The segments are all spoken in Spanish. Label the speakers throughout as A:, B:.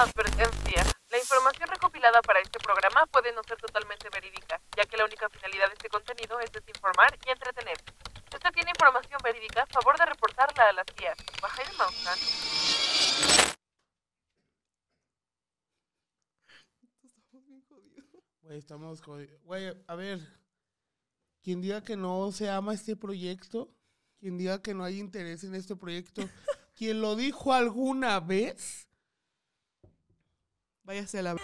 A: Advertencia. La información recopilada para este programa puede no ser totalmente verídica, ya que la única finalidad de este contenido es desinformar y entretener. Si usted tiene información verídica, favor de reportarla a las CIA. Baja el mouse, ¿ah?
B: Güey, estamos jodidos. Güey, a ver. Quien diga que no se ama este proyecto, quien diga que no hay interés en este proyecto, quien lo dijo alguna vez, váyase a la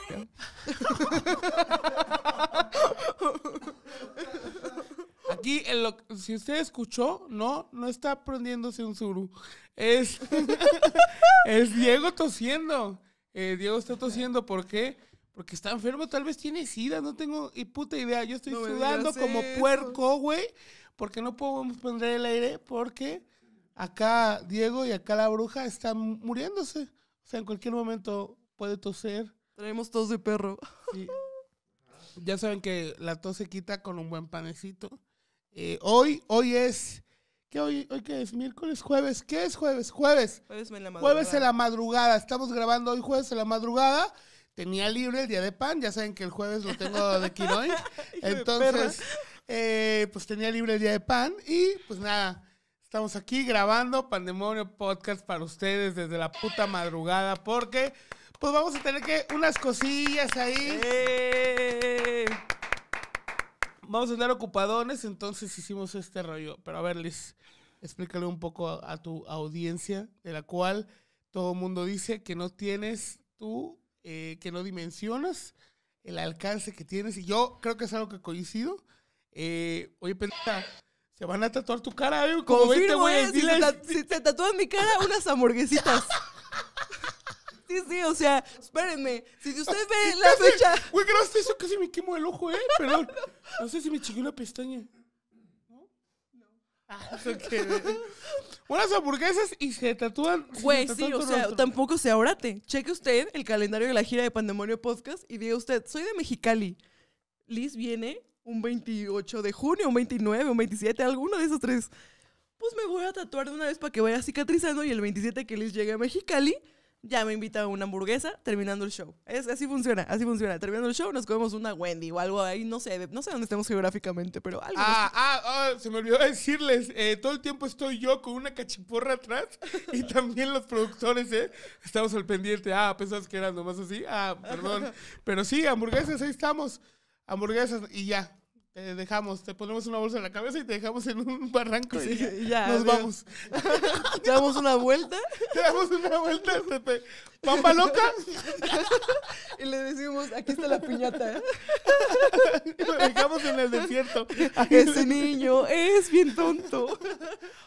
B: Aquí, en si usted escuchó, no, no está prendiéndose un suru. Es, es Diego tosiendo. Eh, Diego está tosiendo, ¿por qué? Porque está enfermo, tal vez tiene sida, no tengo y puta idea.
C: Yo estoy sudando como puerco,
B: güey, porque no podemos poner el aire, porque acá Diego y acá la bruja están muriéndose. O sea, en cualquier momento puede toser Traemos tos de perro. Ya saben que la tos se quita con un buen panecito. Eh, hoy, hoy es. ¿Qué hoy, hoy qué es? Miércoles, jueves. ¿Qué es jueves? Jueves. Jueves
A: en la madrugada. Jueves en la
B: madrugada. Estamos grabando hoy jueves en la madrugada. Tenía libre el día de pan. Ya saben que el jueves lo tengo de quinoa. Entonces, eh, pues tenía libre el día de pan. Y pues nada. Estamos aquí grabando Pandemonio Podcast para ustedes desde la puta madrugada porque pues vamos a tener que unas cosillas ahí. Eh. Vamos a estar ocupadones, entonces hicimos este rollo. Pero a ver, Liz, explícale un poco a, tu audiencia, de la cual todo el mundo dice que no tienes tú, eh, que no dimensionas el alcance que tienes. Y yo creo que es algo que coincido. Eh, oye, pendeja, se van a tatuar tu cara, Como Confirmo, eh, si,
A: se, tatúan mi cara, unas hamburguesitas. Sí, sí, o sea, espérenme. Si usted ah, ve la fecha. Güey, gracias eso casi me quemo el ojo, ¿eh? Perdón. No sé si me chiqué una pestaña. ¿No?
C: No. Ah,
A: Buenas hamburguesas y se tatúan. Güey, sí, o sea, tampoco se ahorate. Cheque usted el calendario de la gira de Pandemonio Podcast y diga usted, soy de Mexicali. Liz viene un 28 de junio, un 29, un 27, alguno de esos tres. Pues me voy a tatuar de una vez para que vaya cicatrizando y el 27 que Liz llegue a Mexicali, ya me invita a una hamburguesa terminando el show. Es, así funciona, así funciona. Terminando el show nos comemos una Wendy o algo ahí, no sé, no sé dónde estamos geográficamente, pero algo.
B: Ah, ah, ah, se me olvidó decirles, eh, todo el tiempo estoy yo con una cachiporra atrás y también los productores, eh. Estamos al pendiente. Ah, pensabas que eran nomás así. Ah, perdón. Pero sí, hamburguesas, ahí estamos. Hamburguesas y ya te dejamos, te ponemos una bolsa en la cabeza y te dejamos en un barranco. y ya, nos vamos.
A: ¿Te damos una vuelta? Te damos una vuelta, ¿Pampa loca? Y le decimos, aquí está la piñata. Y lo dejamos en el desierto. Ese niño es bien tonto.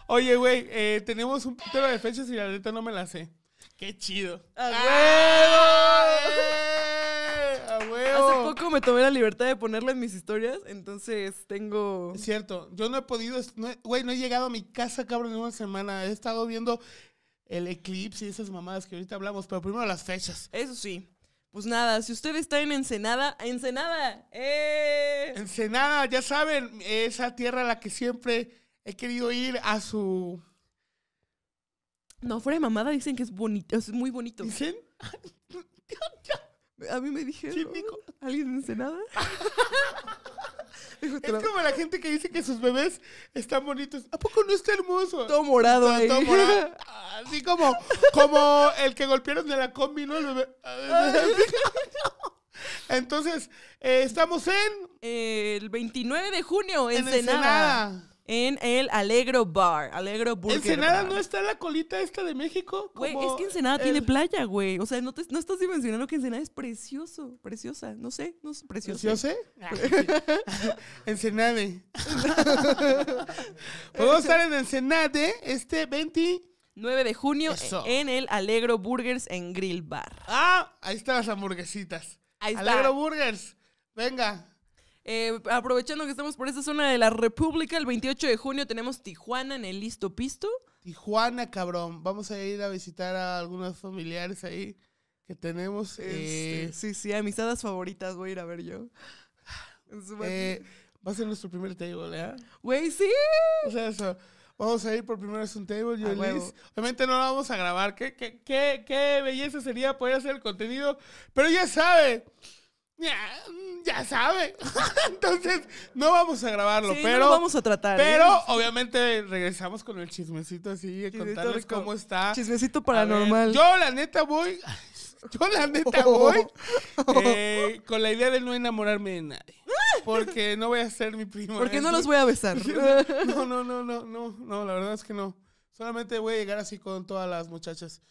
A: Oye, güey,
B: eh, tenemos un tema de fechas y la letra no me la sé. ¡Qué chido! ¡A ¡Ah, Hace poco me tomé la libertad de ponerla en mis historias, entonces tengo. Es cierto, yo no he podido. güey, no he llegado a mi casa, cabrón, en una semana. He estado viendo el eclipse y esas mamadas que ahorita hablamos, pero primero las fechas.
A: Eso sí. Pues nada, si ustedes están en Ensenada, Ensenada, ¡eh! Ensenada, ya saben, esa tierra a la que siempre he querido ir a su. No, fuera de mamada dicen que es bonito, es muy bonito. ¿Dicen? A mí me dijeron. ¿Sí, ¿Alguien en Ensenada?
B: es como la gente que dice que sus bebés están bonitos. ¿A poco no está hermoso? Todo morado, ahí. Todo morado. Así como, como el que golpearon de la combi, ¿no?
A: Entonces, eh, estamos en... El 29 de junio, en, en el Alegro Bar, Alegro Burger ¿Ensenada no está la colita esta de México? Güey, es que Ensenada tiene playa, güey. O sea, no, no estás dimensionando que Ensenada es precioso, preciosa. No sé, no sé, preciosa. ¿Preciosa? Ah. Ensenade. Podemos estar en Ensenade este 29 de junio en el Alegro Burgers en Grill Bar. Ah, ahí están las hamburguesitas. Ahí Alegro Burgers. Venga, eh, aprovechando que estamos por esta zona de la República, el 28 de junio tenemos Tijuana en el Listo Pisto.
B: Tijuana, cabrón. Vamos a ir a visitar a algunos familiares ahí que
A: tenemos. Eh, este, sí, sí, amistadas favoritas voy a ir a ver yo. Eh, va a ser nuestro primer table, ¿eh? Güey, sí. O sea, Vamos a ir por primera vez
B: un table, yo Obviamente no lo vamos a grabar. ¿Qué, qué, qué belleza sería poder hacer el contenido. Pero ya sabe, ya, mm, ya sabe. Entonces, no vamos a grabarlo, pero. vamos a tratar. Pero, ¿eh? obviamente, regresamos con el chismecito así, Y contarles cómo está. Chismecito paranormal. yo, la neta, voy. Yo, la neta, voy. Eh, con la idea de no enamorarme de nadie. Porque no voy a ser mi primo. Porque ¿eh? no los voy a besar. No, no, no, no, no, no, la verdad es que no. Solamente voy a llegar así con todas las muchachas.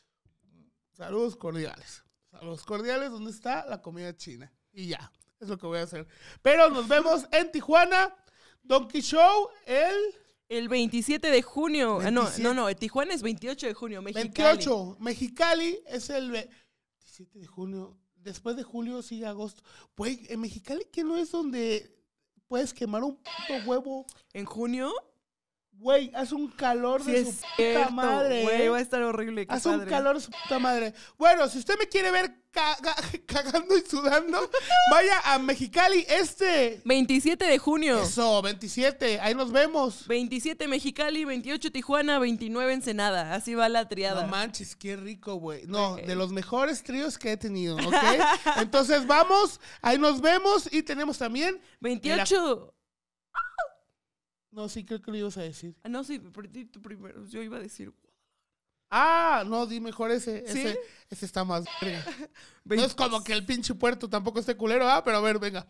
B: Saludos cordiales. Saludos cordiales, ¿dónde está la comida china? Y ya, es lo que voy a hacer. Pero nos vemos en
A: Tijuana. Donkey Show, el... El 27 de junio. Ah, no, no, no, Tijuana es 28 de junio, Mexicali. 28, Mexicali es el 27
B: de junio. Después de julio sigue agosto. Pues en Mexicali, que no es donde puedes quemar un puto huevo. ¿En junio? Güey, hace un calor de su
C: puta madre. Güey, va a ¿eh? estar horrible. Hace un calor
B: de su puta madre. Bueno, si usted me quiere ver
A: cagando y sudando, vaya a Mexicali este 27 de junio. Eso, 27. Ahí nos vemos. 27 Mexicali, 28 Tijuana, 29 Ensenada. Así va la triada. No manches, qué rico, güey. No, de los mejores tríos que he
B: tenido, ¿ok? Entonces vamos, ahí nos vemos y tenemos también. 28. No, sí, creo que lo ibas a decir.
A: Ah, no, sí, perdí primero. Yo iba a decir
B: Ah, no, di mejor ese. Ese, está más. no es como que el pinche puerto tampoco esté culero, ¿ah? Pero a ver, venga.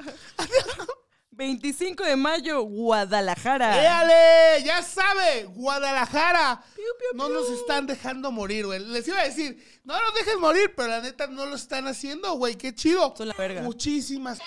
B: 25
A: de mayo, Guadalajara.
B: ¡Éale! ¡Ya sabe! ¡Guadalajara! No nos están dejando morir, güey. Les iba a decir, no nos dejen morir, pero la neta no lo están haciendo, güey. ¡Qué chido! Son la Muchísimas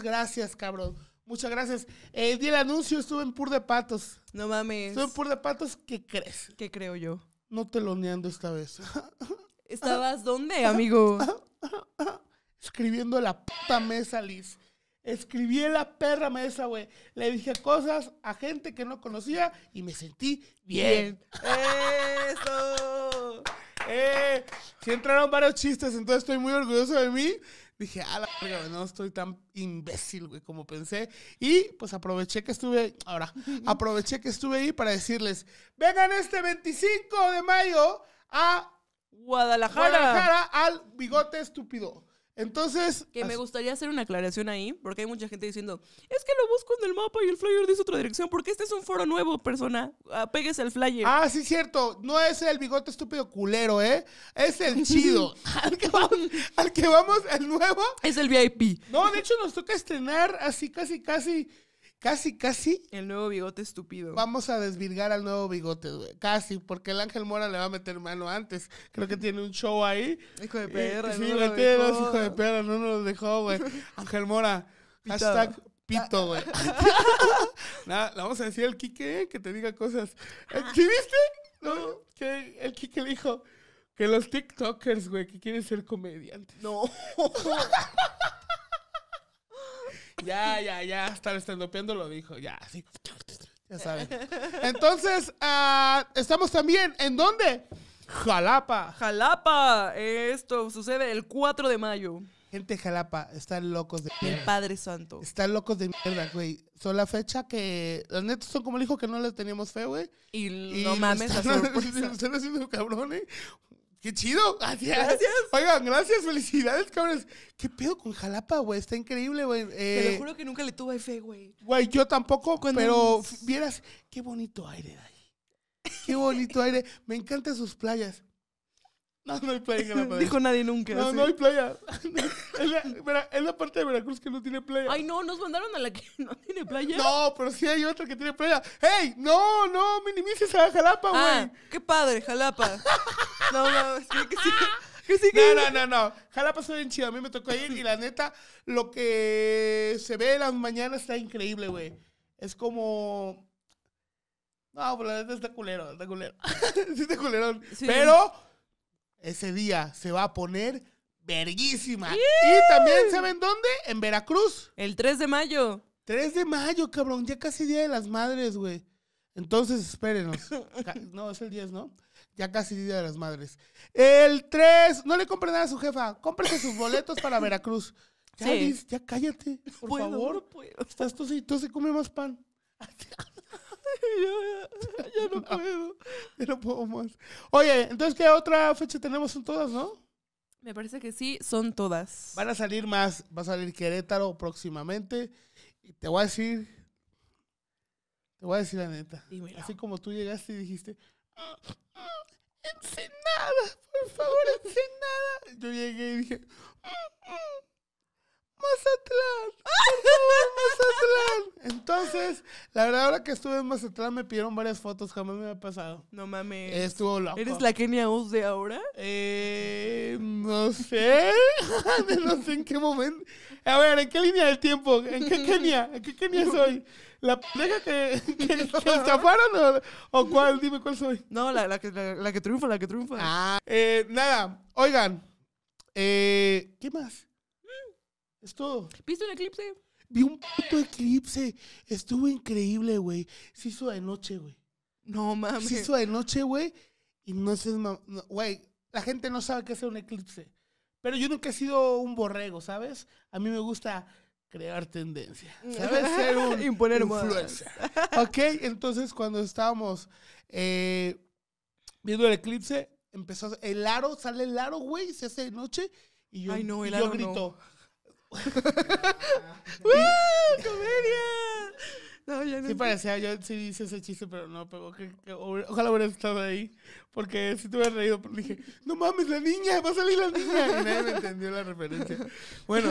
B: gracias, cabrón. Muchas gracias. Eh, el anuncio estuve en Pur de Patos. No mames. Estuve en Pur de Patos, ¿qué crees? ¿Qué creo yo? No teloneando esta vez. ¿Estabas dónde, amigo? Escribiendo la puta mesa, Liz. Escribí en la perra mesa, güey. Le dije cosas a gente que no conocía y me sentí bien. ¡Eso! eh, entraron varios chistes, entonces estoy muy orgulloso de mí dije, a la no estoy tan imbécil, güey, como pensé. Y pues aproveché que estuve, ahora, aproveché que estuve ahí para decirles, vengan este
A: 25 de mayo a Guadalajara, Guadalajara al bigote estúpido. Entonces. Que me gustaría hacer una aclaración ahí, porque hay mucha gente diciendo: Es que lo busco en el mapa y el flyer dice otra dirección, porque este es un foro nuevo, persona. Apegues el flyer. Ah, sí, cierto.
B: No es el bigote estúpido culero, ¿eh? Es el chido. al, que vamos, al que vamos, el nuevo. Es el VIP. No, de hecho, nos toca estrenar así, casi, casi Casi, casi. El nuevo bigote estúpido. Vamos a desvirgar al nuevo bigote, güey. Casi, porque el Ángel Mora le va a meter mano antes. Creo que tiene un show ahí. Hijo de perra. Eh, sí, no meteros, hijo de perra, no nos dejó, güey. Ángel Mora, hashtag pito, güey. Nada, le vamos a decir al Quique eh, que te diga cosas. Eh, ¿Sí viste? No, que el Quique le dijo que los TikTokers, güey, que quieren ser comediantes. No. Ya, ya, ya, hasta el estendopeando lo dijo. Ya, así, Ya saben. Entonces, ah, estamos también, ¿en dónde? Jalapa. Jalapa. Esto sucede el 4 de mayo. Gente Jalapa, están locos de mierda. El Padre Santo. Están locos de mierda, güey. Son la fecha que. los netos son como el hijo que no les teníamos fe, güey. Y, no mames, la Están haciendo cabrones. Eh. Qué chido. Gracias. Oigan, gracias. Felicidades, cabrones. ¿Qué pedo con Jalapa, güey? Está increíble, güey. Te lo eh, juro
A: que nunca le tuve fe, güey.
B: Güey, yo tampoco, pero vieras qué bonito aire de Qué bonito aire. Me encantan sus playas.
A: No, no hay playa en playa. Dijo nadie nunca. No, no hay playa. es, la, parte de Veracruz que no tiene playa. Ay, no, nos mandaron a la que no tiene
B: playa. No, pero sí hay otra que tiene playa. ¡Hey! No, no, minimices a Jalapa, ah, güey. Ah, qué padre, Jalapa. no, no, sí, que sí. Que sí que... No, no, no, no. Jalapa está bien chido. A mí me tocó ir y la neta, lo que se ve en las mañanas está increíble, güey. Es como... No, pero la neta está culero, está culero. sí está culero. Pero ese día se va a poner verguísima. Y también, ¿saben dónde? En Veracruz. El 3 de mayo. 3 de mayo, cabrón. Ya casi Día de las Madres, güey. Entonces, espérenos. No, es el 10, ¿no? Ya casi Día de las Madres. El 3. No le compre nada a su jefa. Cómprese sus boletos para Veracruz. Ya, ya cállate. Por favor. Estás tosito. se come más pan. ya, ya, no puedo. Ya no puedo más. Oye, entonces, ¿qué otra fecha tenemos? Son todas, ¿no?
A: Me parece que sí, son
B: todas. Van a salir más. Va a salir Querétaro próximamente. Y te voy a decir. Te voy a decir la neta. Así como tú llegaste y dijiste. Ah,
C: ah, "Encenada, por favor, Ensenada.
B: Yo llegué y dije. Ah, Mazatlán. Mazatlán. Entonces, la verdad, ahora que estuve en Mazatlán me pidieron varias fotos, jamás me había pasado. No mames. Estuvo ¿Eres la Kenia Us
A: de ahora? Eh,
B: no sé. no sé en qué momento. A ver, ¿en qué línea del tiempo? ¿En qué Kenia? ¿En qué Kenia soy? ¿La pendeja que, que, que o, o, cuál? Dime cuál soy. No, la, la, que, la, la que triunfa, la que triunfa. Ah. Eh, nada, oigan. Eh, ¿Qué más? ¿Viste un eclipse? Vi un puto eclipse. Estuvo increíble, güey. Se hizo de noche, güey. No mames. Se hizo de noche, güey. Y no sé, güey, la gente no sabe qué es un eclipse. Pero yo nunca he sido un borrego, ¿sabes? A mí me gusta crear tendencia. ¿Sabes? Ser un influencer. ok, entonces cuando estábamos eh, viendo el eclipse, empezó el aro, sale el aro, güey, se hace de noche. Y yo, no, yo grito. ¡Woo! ¡Comedia! No, ya no. Sí, parecía, yo sí hice ese chiste, pero no pero ojalá hubiera estado ahí. Porque si sí te hubiera reído, pues, dije, no mames, la niña, va a salir la niña. nadie me entendió la referencia. Bueno,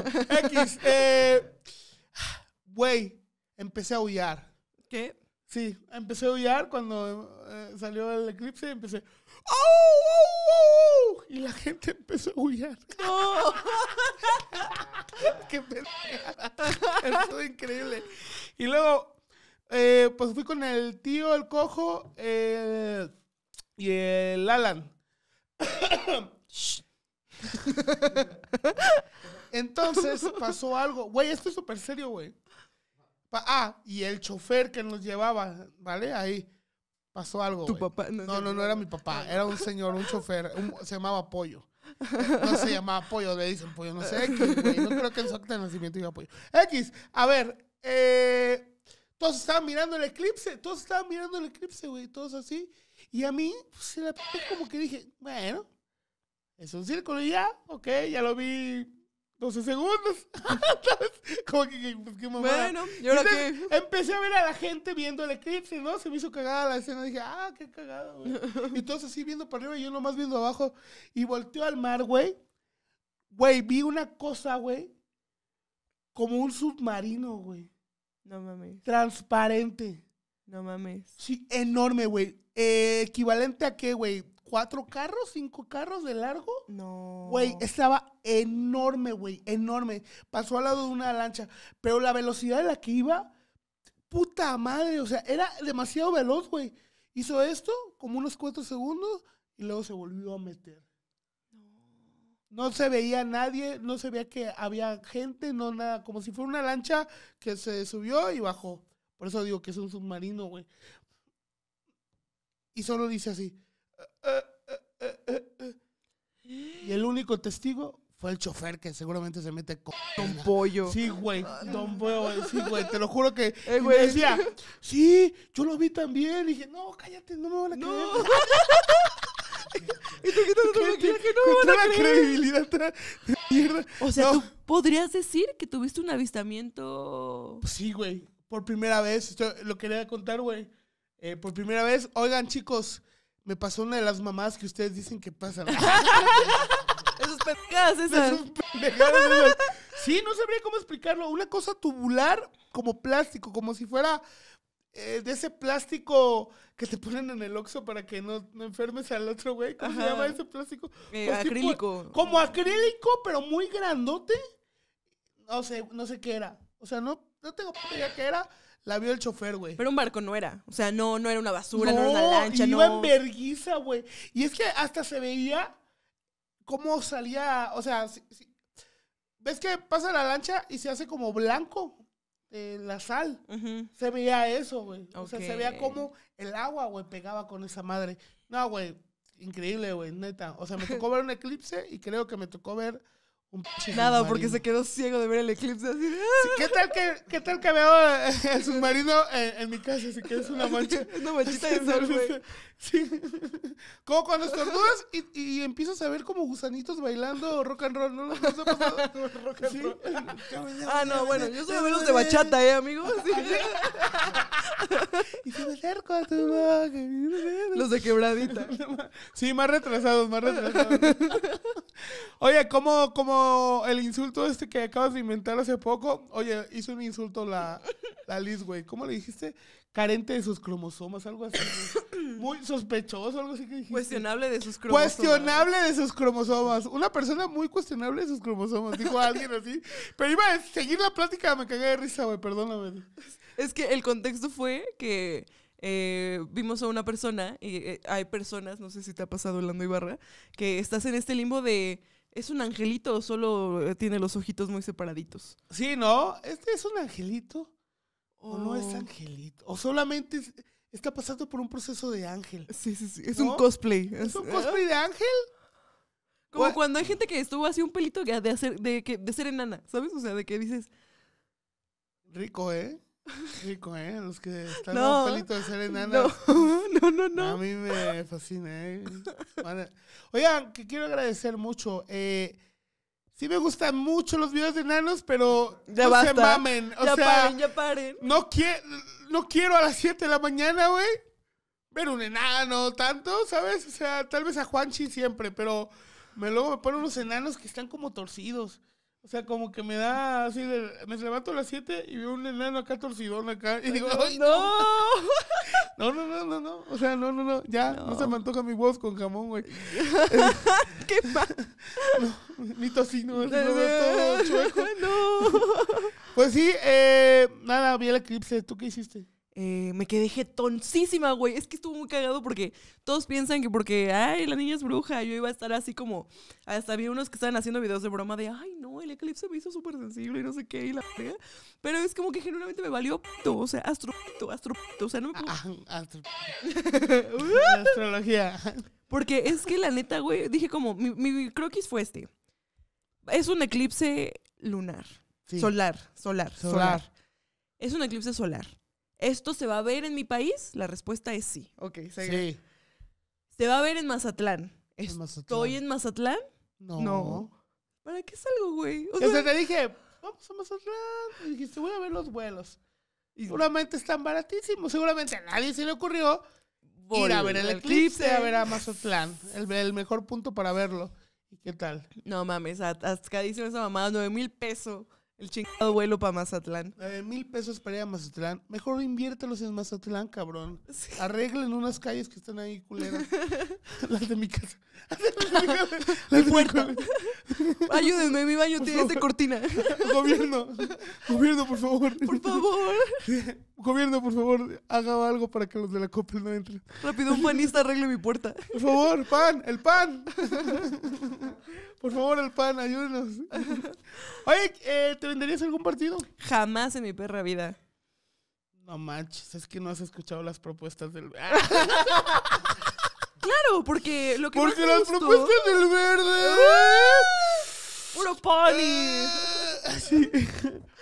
B: X. Eh, güey, empecé a huyar. ¿Qué? Sí, empecé a huyar cuando eh, salió el eclipse. y Empecé. ¡Oh, Y la gente empezó a huyar. ¡No! ¡Qué Estuvo increíble. Y luego, eh, pues fui con el tío, el cojo eh, y el Alan. Entonces pasó algo. Güey, esto es súper serio, güey. Ah, y el chofer que nos llevaba, ¿vale? Ahí pasó algo. Tu papá. No, no, no, era mi papá. Era un señor, un chofer. se llamaba Pollo. No se llamaba Pollo, le dicen Pollo, no sé, X, No creo que en su acta de nacimiento iba Pollo. X, a ver, eh, todos estaban mirando el eclipse, todos estaban mirando el eclipse, güey, todos así. Y a mí, pues, como que dije, bueno, es un círculo y ya, ok, ya lo vi 12 segundos. Como que, pues, qué mamada. Bueno, yo que... Empecé a ver a la gente viendo el eclipse, ¿no? Se me hizo cagada la escena. Dije, ah, qué cagado, güey. y entonces así viendo para arriba y yo nomás viendo abajo. Y volteó al mar, güey. Güey, vi una cosa, güey. Como un submarino, güey. No mames. Transparente. No mames. Sí, enorme, güey. equivalente a qué, güey? cuatro carros, cinco carros de largo. No. Güey, estaba enorme, güey, enorme. Pasó al lado de una lancha, pero la velocidad de la que iba, puta madre, o sea, era demasiado veloz, güey. Hizo esto como unos cuatro segundos y luego se volvió a meter. No se veía nadie, no se veía que había gente, no nada, como si fuera una lancha que se subió y bajó. Por eso digo que es un submarino, güey. Y solo dice así, y el único testigo fue el chofer que seguramente se mete con un pollo. Sí, güey, don pollo, sí, güey, te lo juro que eh, decía, sí, yo lo vi también. Y dije, no, cállate, no me van a creer.
A: y te quitas que
B: no me van a creer. credibilidad
A: mierda. O sea, ¿tú podrías decir que tuviste un avistamiento? Pues sí, güey, por
B: primera vez, lo quería contar, güey. Eh, por primera vez, oigan, chicos, me pasó una de las mamás que ustedes dicen que pasan. Esas pendejadas, esas. pendejadas, Sí, no sabría cómo explicarlo. Una cosa tubular como plástico, como si fuera eh, de ese plástico que te ponen en el oxo para que no, enfermes al otro güey. ¿Cómo se llama ese plástico?
A: Eh, pues acrílico.
B: como acrílico, pero muy grandote. No sé, no sé qué era. O sea, no, no tengo idea qué era.
A: La vio el chofer, güey. Pero un barco no era. O sea, no, no era una basura, no, era una lancha, iba no. en
B: vergüenza, güey. Y es que hasta se veía cómo salía. O sea, ves que pasa la lancha y se hace como blanco la sal. Se veía eso, güey. O sea, se veía cómo el agua, güey, pegaba con esa madre. No, güey. Increíble, güey, neta. O sea, me tocó ver un eclipse y creo que me tocó ver Nada, porque se quedó ciego de ver el eclipse así. ¿qué, tal que, ¿Qué tal que veo eh, el submarino en, mi casa? Así que es una mancha. una manchita de sol, güey. Sí. Como cuando estornudas y, y empiezas a ver como gusanitos bailando rock and roll. ¿No rock and roll. ah, no, bueno, yo soy de ¿eh, los de bachata, ¿eh, amigos? y se
C: tu Los de quebradita.
B: sí, más retrasados, más retrasados. Oye, ¿cómo, cómo el insulto este que acabas de inventar hace poco. Oye, hizo un insulto la, la Liz, güey. ¿Cómo le dijiste? Carente de sus cromosomas, algo así. Muy sospechoso, algo así que dijiste.
A: Cuestionable de sus cromosomas. Cuestionable
B: de sus cromosomas. Una persona muy cuestionable de sus cromosomas, dijo alguien así. Pero iba a seguir la plática, me cagué de risa, güey, perdóname.
A: Es que el contexto fue que... Eh, vimos a una persona, y eh, hay personas, no sé si te ha pasado hablando Ibarra, que estás en este limbo de ¿Es un angelito o solo eh, tiene los ojitos muy separaditos? Sí, ¿no? ¿Este es un angelito? ¿O no es oh. angelito? ¿O solamente está pasando por un proceso de ángel? Sí, sí, sí. Es un cosplay. ¿Es un cosplay ¿eh? de ángel? Como cuando hay gente que estuvo así un pelito de, hacer, de, de, de ser enana, ¿sabes? O sea, de que dices...
B: Rico, ¿eh? Rico, ¿eh? Los que están no, pelito de ser No, no, no, A mí me fascina, ¿eh? Oigan, que quiero agradecer mucho. Eh, sí me gustan mucho los videos de enanos, pero ya no se mamen. O ya sea, paren, ya paren. No, quiero a las 7 de la mañana, güey, ver un enano tanto, ¿sabes? O sea, tal vez a Juanchi siempre, pero me luego me ponen unos enanos que están como torcidos. O sea, como que me da así, de, me levanto a las 7 y veo un enano acá torcidón acá. Y digo, ¡ay, no! No, no, no, no, no. O sea, no, no, no. Ya, no, se me antoja mi voz con jamón, güey. ¡Qué pasa No, mi tocino, no,
C: todo chueco.
A: ¡No! Pues sí, eh, nada, vi el eclipse. ¿Tú qué hiciste? Eh, me quedé tonsísima, güey. Es que estuvo muy cagado porque todos piensan que porque, ay, la niña es bruja, yo iba a estar así como, hasta había unos que estaban haciendo videos de broma de, ay, no, el eclipse me hizo súper sensible y no sé qué, y la fea. Pero es como que genuinamente me valió, pito, o sea, astro, astro, o sea, no me pongo ah, ah, Astrología. Porque es que la neta, güey, dije como, mi, croquis fue este. Es un eclipse lunar. solar, solar, solar. Es un eclipse solar ¿Esto se va a ver en mi país? La respuesta es sí. Ok, Sí. ¿Se va a ver en Mazatlán? ¿Estoy en Mazatlán? No. ¿Para qué salgo, güey? O, te dije, vamos a Mazatlán. Y dijiste, voy a ver los vuelos. Y seguramente
B: están baratísimos. Seguramente a nadie se le ocurrió
C: ir a ver el, eclipse, a ver a
B: Mazatlán. El, mejor punto para verlo. ¿Y qué tal? No mames, atascadísimo esa mamada, nueve mil pesos. El chingado vuelo para Mazatlán. Eh, mil pesos para ir a Mazatlán. Mejor inviértelos en Mazatlán, cabrón. Arreglen unas calles que están ahí culeras. Las de mi casa.
C: Las de mi casa
A: Ayúdenme, mi baño tiene esta cortina. Gobierno. Gobierno, por favor. Por favor.
B: Gobierno, por favor, haga algo para que los de la Copa no entren. Rápido, un panista arregle mi puerta. Por favor, pan, el pan. Por favor, el pan, ayúdenos. Oye, eh, ¿te venderías algún partido? Jamás en mi perra vida. No manches, es que no has escuchado las propuestas del. claro,
A: porque lo que. Porque las propuestas del verde. ¡Ah! ¡Puro Pony!
B: ¡Ah! Así.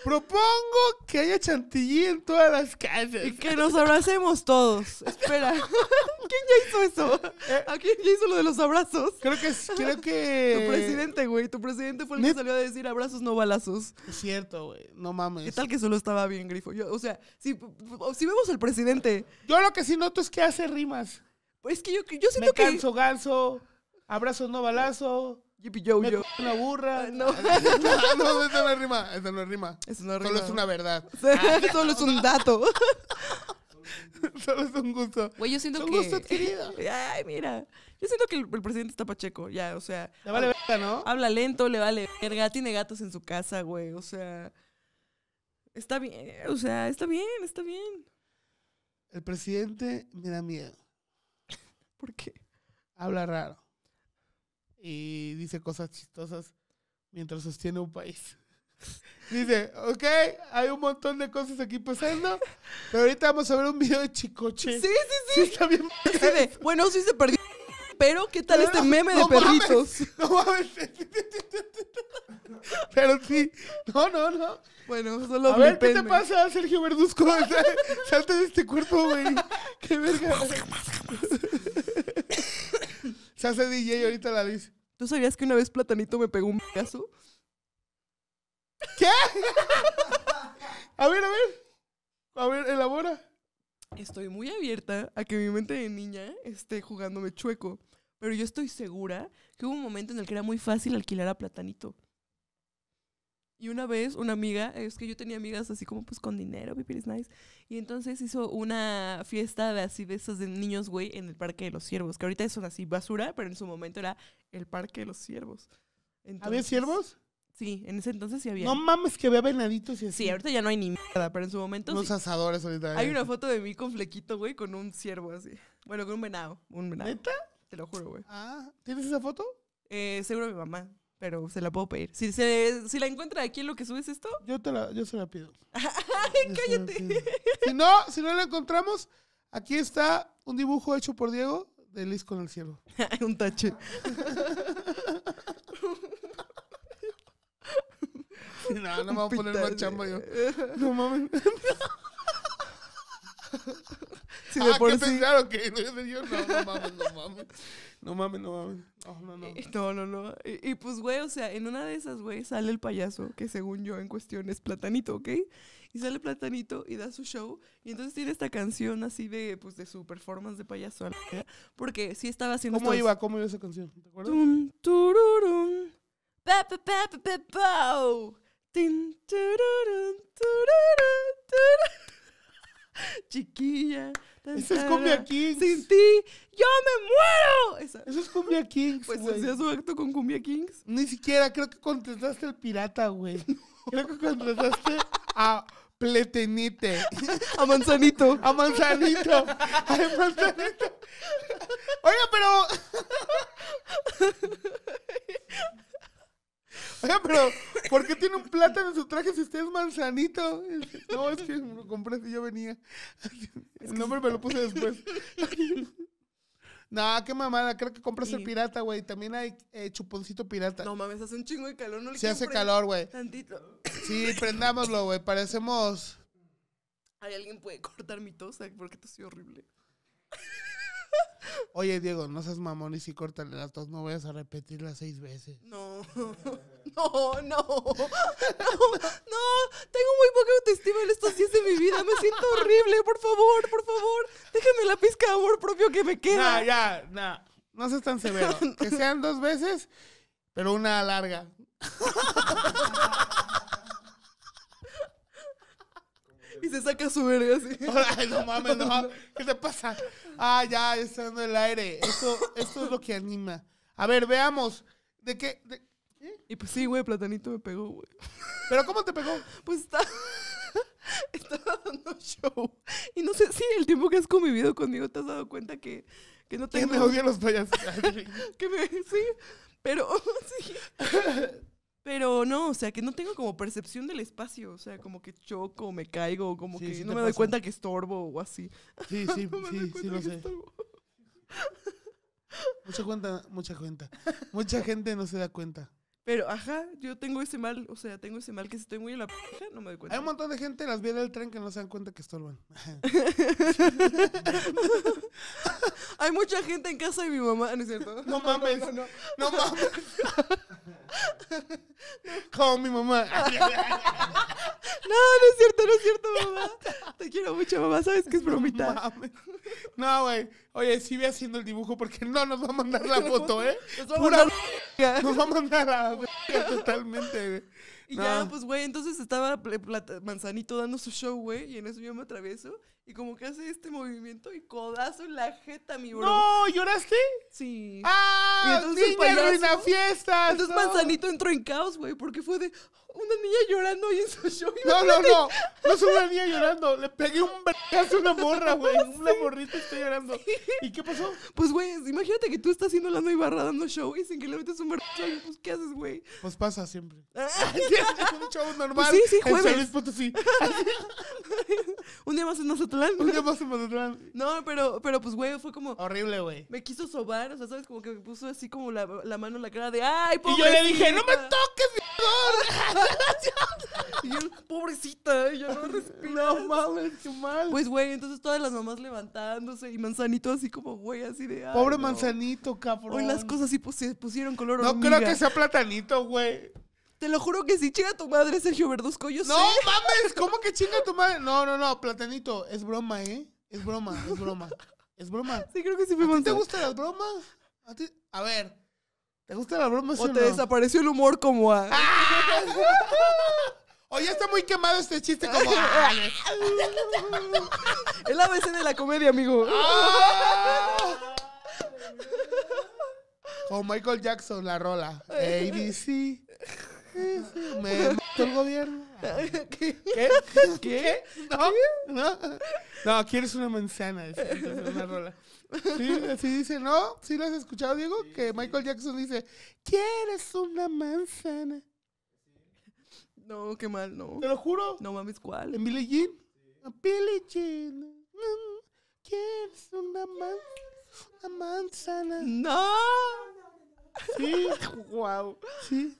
B: Propongo que haya chantilly en todas las
A: calles Y que nos abracemos todos. Espera. ¿Quién ya hizo eso? Eh. ¿A quién ya hizo lo de los abrazos? Creo que que tu presidente, güey, tu presidente fue el que salió a decir abrazos no balazos. Es cierto, güey. No mames. ¿Qué tal que solo estaba bien grifo? o sea, si, si vemos al presidente. Yo lo que sí noto es que hace rimas. Es que yo, yo siento que...
B: ganso, abrazos no balazo. Yippee yo me yo. Una burra. No. no, no, eso no es rima. Eso no es rima. Eso no es rima. Solo es una verdad.
A: Solo es un dato. Solo es un gusto. Güey, yo siento que. Un gusto adquirido. Ay, mira. Yo siento que el, presidente está pacheco, ya, o sea. Le vale verga, ¿no? Habla lento, le vale verga. Tiene gatos en su casa, güey, o sea. Está bien, o sea, está bien, está bien. El presidente me da miedo. ¿Por qué?
B: Habla raro y dice cosas chistosas mientras sostiene un país. Dice, ok, hay un montón de cosas aquí pasando, pero ahorita vamos a ver un video de Chicoche. Sí, sí, sí. sí está bien. bueno, sí se perdió.
A: Pero, ¿qué tal este meme de perritos? no mames. Pero sí. No, no, no. Bueno, solo A ver, ¿qué te pasa, Sergio Verduzco? Salte de este cuerpo, güey. Qué verga. Se hace DJ ahorita la dice. ¿Tú sabías que una vez Platanito me pegó un caso? ¿Qué? a ver, a ver. A ver, elabora. Estoy muy abierta a que mi mente de niña esté jugándome chueco. Pero yo estoy segura que hubo un momento en el que era muy fácil alquilar a Platanito. Y una vez una amiga, es que yo tenía amigas así como pues con dinero, nice. Y entonces hizo una fiesta de así de esas de niños, güey, en el Parque de los Ciervos. Que ahorita son así basura, pero en su momento era el Parque de los Ciervos. ¿Había ciervos? Sí, en ese entonces sí había. No mames que había venaditos y así. Sí, ahorita ya no hay ni mierda, pero en su momento. Unos asadores ahorita. Hay eh. una foto de mí con flequito, güey, con un ciervo así. Bueno, con un venado. Un venado. ¿Neta? Te lo juro, güey. Ah, ¿tienes esa foto? Eh, seguro mi mamá pero se la puedo pedir. Si, si la encuentra aquí en lo que subes esto. Yo, te la, yo se la pido. cállate. Si
B: no, si no la encontramos, aquí está un dibujo hecho por Diego de Liz con el cielo.
C: un tache. no, no me voy a poner más chamba yo. No mames
A: si
B: ah, de ah, por ¿qué pensaron que yo, no, mames, no mames.
A: No mames, no mames.
C: Oh, eh,
A: no, no. no, no, no. Y, pues, güey, o sea, en una de esas, güey, sale el payaso, que según yo en cuestión es platanito, ¿ok? Y sale platanito y da su show. Y entonces tiene esta canción así de, pues, de su performance de payaso. Porque sí estaba haciendo... ¿Cómo iba? ¿Cómo iba esa canción? ¿Te acuerdas? Tum, tururum, pa, pa, pa, pa, oh. Chiquilla. eso Esa es Cumbia Kings. Sin ti, yo me muero.
B: Eso es Cumbia Kings. Pues hacías su acto con Cumbia Kings. Ni siquiera, creo que contestaste al pirata, güey. Creo que contestaste a pletenite. A manzanito. A manzanito. A manzanito. Oiga, pero. Oiga, pero, ¿por qué tiene un plátano en su traje si usted es manzanito? No, es que compré si yo venía. El nombre me lo puse después. No, qué mamada, creo que compras el pirata, güey. También hay eh, chuponcito pirata. No mames,
A: hace un chingo de calor, no le Se hace calor, güey. Tantito. Sí,
B: prendámoslo, güey. Parecemos.
A: ¿Hay alguien puede cortar mi tosa? Porque sido horrible.
B: Oye, Diego, no seas mamón y si cortan las dos, no vayas a repetirlas seis veces.
A: No, no, no, no, tengo muy poca autoestima en estos días de mi vida, me siento horrible, por favor, por favor, déjame la pizca de amor propio que me queda. No, ya,
B: no, no seas tan severo, que sean dos veces, pero una larga. Y se saca su verga así. Ay, no mames, no. ¿Qué te pasa? Ah, ya, está dando el aire. Esto, esto es lo que anima. A ver, veamos. ¿De qué? Y pues sí, güey, Platanito me pegó,
A: güey. ¿Pero cómo te pegó? Pues está... Estaba dando show. Y no sé sí, el tiempo que has convivido conmigo te has dado cuenta que, que no tengo... Que me odian los payasos. que me... Sí, pero... sí. Pero no, o sea, que no tengo como percepción del espacio, o sea, como que choco, me caigo, como que no me doy cuenta que estorbo o así. Sí, sí, sí, sí lo sé.
B: Mucha cuenta, mucha cuenta. Mucha gente no se da cuenta.
A: Pero, ajá, yo tengo ese mal, o sea, tengo ese mal que si estoy muy en la p... no me doy cuenta. Hay un montón
B: de gente en las vías del tren que no se dan cuenta que estorban.
A: Hay mucha gente en casa de mi mamá, ¿no es
C: cierto? No, mames, no mames. Como mi mamá. No, no es cierto, no es cierto, mamá. Te quiero mucho,
A: mamá. Sabes que es
B: bromita. No, güey. Oye, sí ve haciendo el dibujo porque no nos va a
A: mandar la foto, ¿eh? Nos va a Pura mandar Nos va a mandar la totalmente, Y ya, pues, güey, entonces estaba Manzanito dando su show, güey, y en eso yo me atravieso y como que hace este movimiento y codazo en la jeta, mi bro. ¡No! ¿Lloraste? Sí.
C: ¡Ah! Y entonces ¡Niña arruina
A: fiesta! Entonces Manzanito entró en caos, güey, porque fue de una niña llorando y en su show. No, no, no. No es una niña llorando. Le pegué un brazo a una morra, güey. Una morrita está llorando. ¿Y qué pasó? Pues, güey, imagínate que tú estás haciendo la y barra dando show y sin que le metas un brazo Pues, ¿qué haces, güey? Pues pasa siempre. Pues es un show normal. Pues sí, sí, jueves. un día más en nosotros no, pero, pero pues, güey, fue como. Horrible, güey. Me quiso sobar, o sea, ¿sabes? Como que me puso así como la, mano en la cara de. ¡Ay, pobre! Y yo le dije, ¡No me toques, mi Y él, pobrecita, eh, ya no respiraba. No mames, qué mal. Pues, güey, entonces todas las mamás levantándose y manzanito así como, güey, así de. pobre manzanito, cabrón. Hoy las cosas sí se pusieron color. No creo que sea platanito, güey. Te lo juro que
B: si chinga tu madre, Sergio Verduzco, yo no, sé. ¡No mames! ¿Cómo que chinga tu madre? No, no, no, platanito. Es broma, ¿eh? Es broma, es broma. Es broma. Sí, creo que sí me ¿A te gustan las bromas?
A: ¿A, ver. ¿Te gustan las bromas? O, te desapareció el humor como a.
B: ¡Ah! Oye, está muy quemado este chiste como. Es la ABC de la comedia, amigo. O ¡Ah! Como Michael Jackson, la rola. ABC. Me mató el gobierno. ¿Qué? ¿Qué? ¿No? ¿No? No, quieres una manzana. Es una rola. Sí, sí dice, ¿no? ¿Sí lo has escuchado, Diego? que Michael Jackson dice, ¿quieres una manzana?
A: No, qué mal, no. Te lo juro. No mames, ¿cuál? ¿En Billie Jean?
B: Billie Jean. ¿Quieres una, una manzana? No. Sí, wow.
A: Sí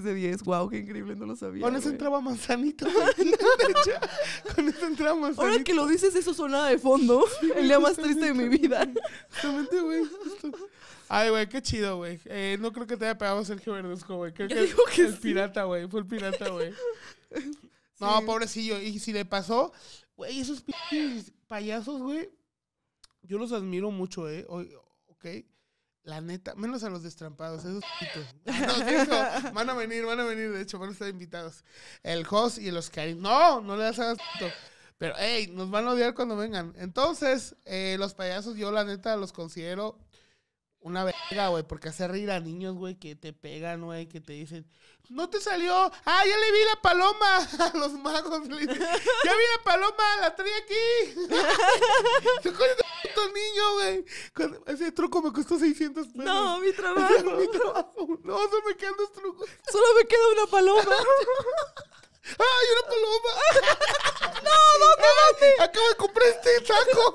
A: de 10. Wow, qué increíble, no lo sabía. Con eso entraba manzanito. Con eso entraba manzanito. Ahora que lo dices, eso sonaba de fondo. el día más triste de mi vida. Exactamente, güey.
B: Ay, güey, qué chido, güey. Eh, no creo que te haya pegado Sergio Verduzco, güey. Creo que, digo el pirata, güey. Fue el pirata, güey. No, pobrecillo. Y si le pasó, güey, esos payasos, güey. Yo los admiro mucho, eh. ok. La neta, menos a los destrampados, esos pitos. Ah, van a venir, van a venir, de hecho, van a estar invitados. El host y los Karim, No, no le das a Pero, hey, nos van a odiar cuando vengan. Entonces, eh, los payasos, yo la neta los considero una verga, güey, porque hace reír a niños, güey, que te pegan, güey, que te dicen, no te salió, ah, ya le vi la paloma a los magos, ya vi la paloma, la traí aquí. niño, güey. Ese truco me costó 600
C: pesos. No, mi trabajo. mi trabajo. No, solo me quedan dos trucos. Solo me queda una paloma. ¡Ay, una paloma! ¡No, no, no! Acabo de comprar este saco.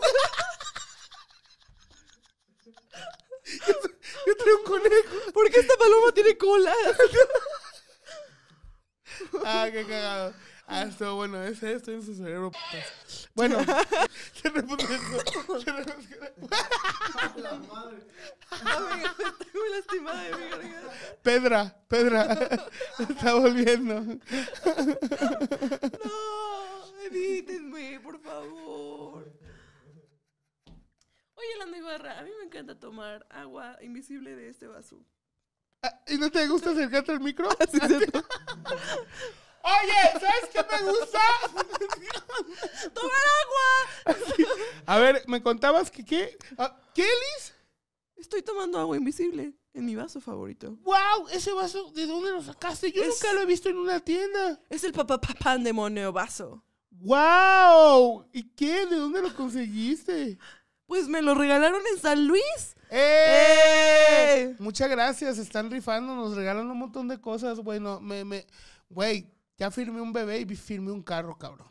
C: Yo traigo un conejo. ¿Por qué esta paloma tiene cola?
B: ah, qué cagado. Ah, esto, bueno, ese estoy en su cerebro. Bueno, se la
C: madre. Amiga, ah, estoy muy lastimada de mi garganta.
B: Pedra, Pedra, está volviendo.
C: No,
A: evítenme, por favor. Oye, Lando Ibarra, a mí me encanta tomar agua invisible de este vaso.
B: Ah, ¿Y no te gusta acercarte al micro?
A: Ah, Oye, ¿sabes qué me gusta? ¡Tomar agua! A ver, ¿me contabas que qué? Ah, ¿Qué, Liz? Estoy tomando agua invisible en mi vaso favorito.
B: ¡Wow! ¿Ese vaso de dónde lo sacaste? Yo nunca lo he visto en una
A: tienda. Es el papá demonio vaso.
B: ¡Wow! ¿Y qué? ¿De dónde lo conseguiste? Pues me lo regalaron en San Luis. ¡Eh! ¡Eh! Muchas gracias, están rifando, nos regalan un montón de cosas, Bueno, me, me, güey, ya firmé un bebé y firmé un carro, cabrón.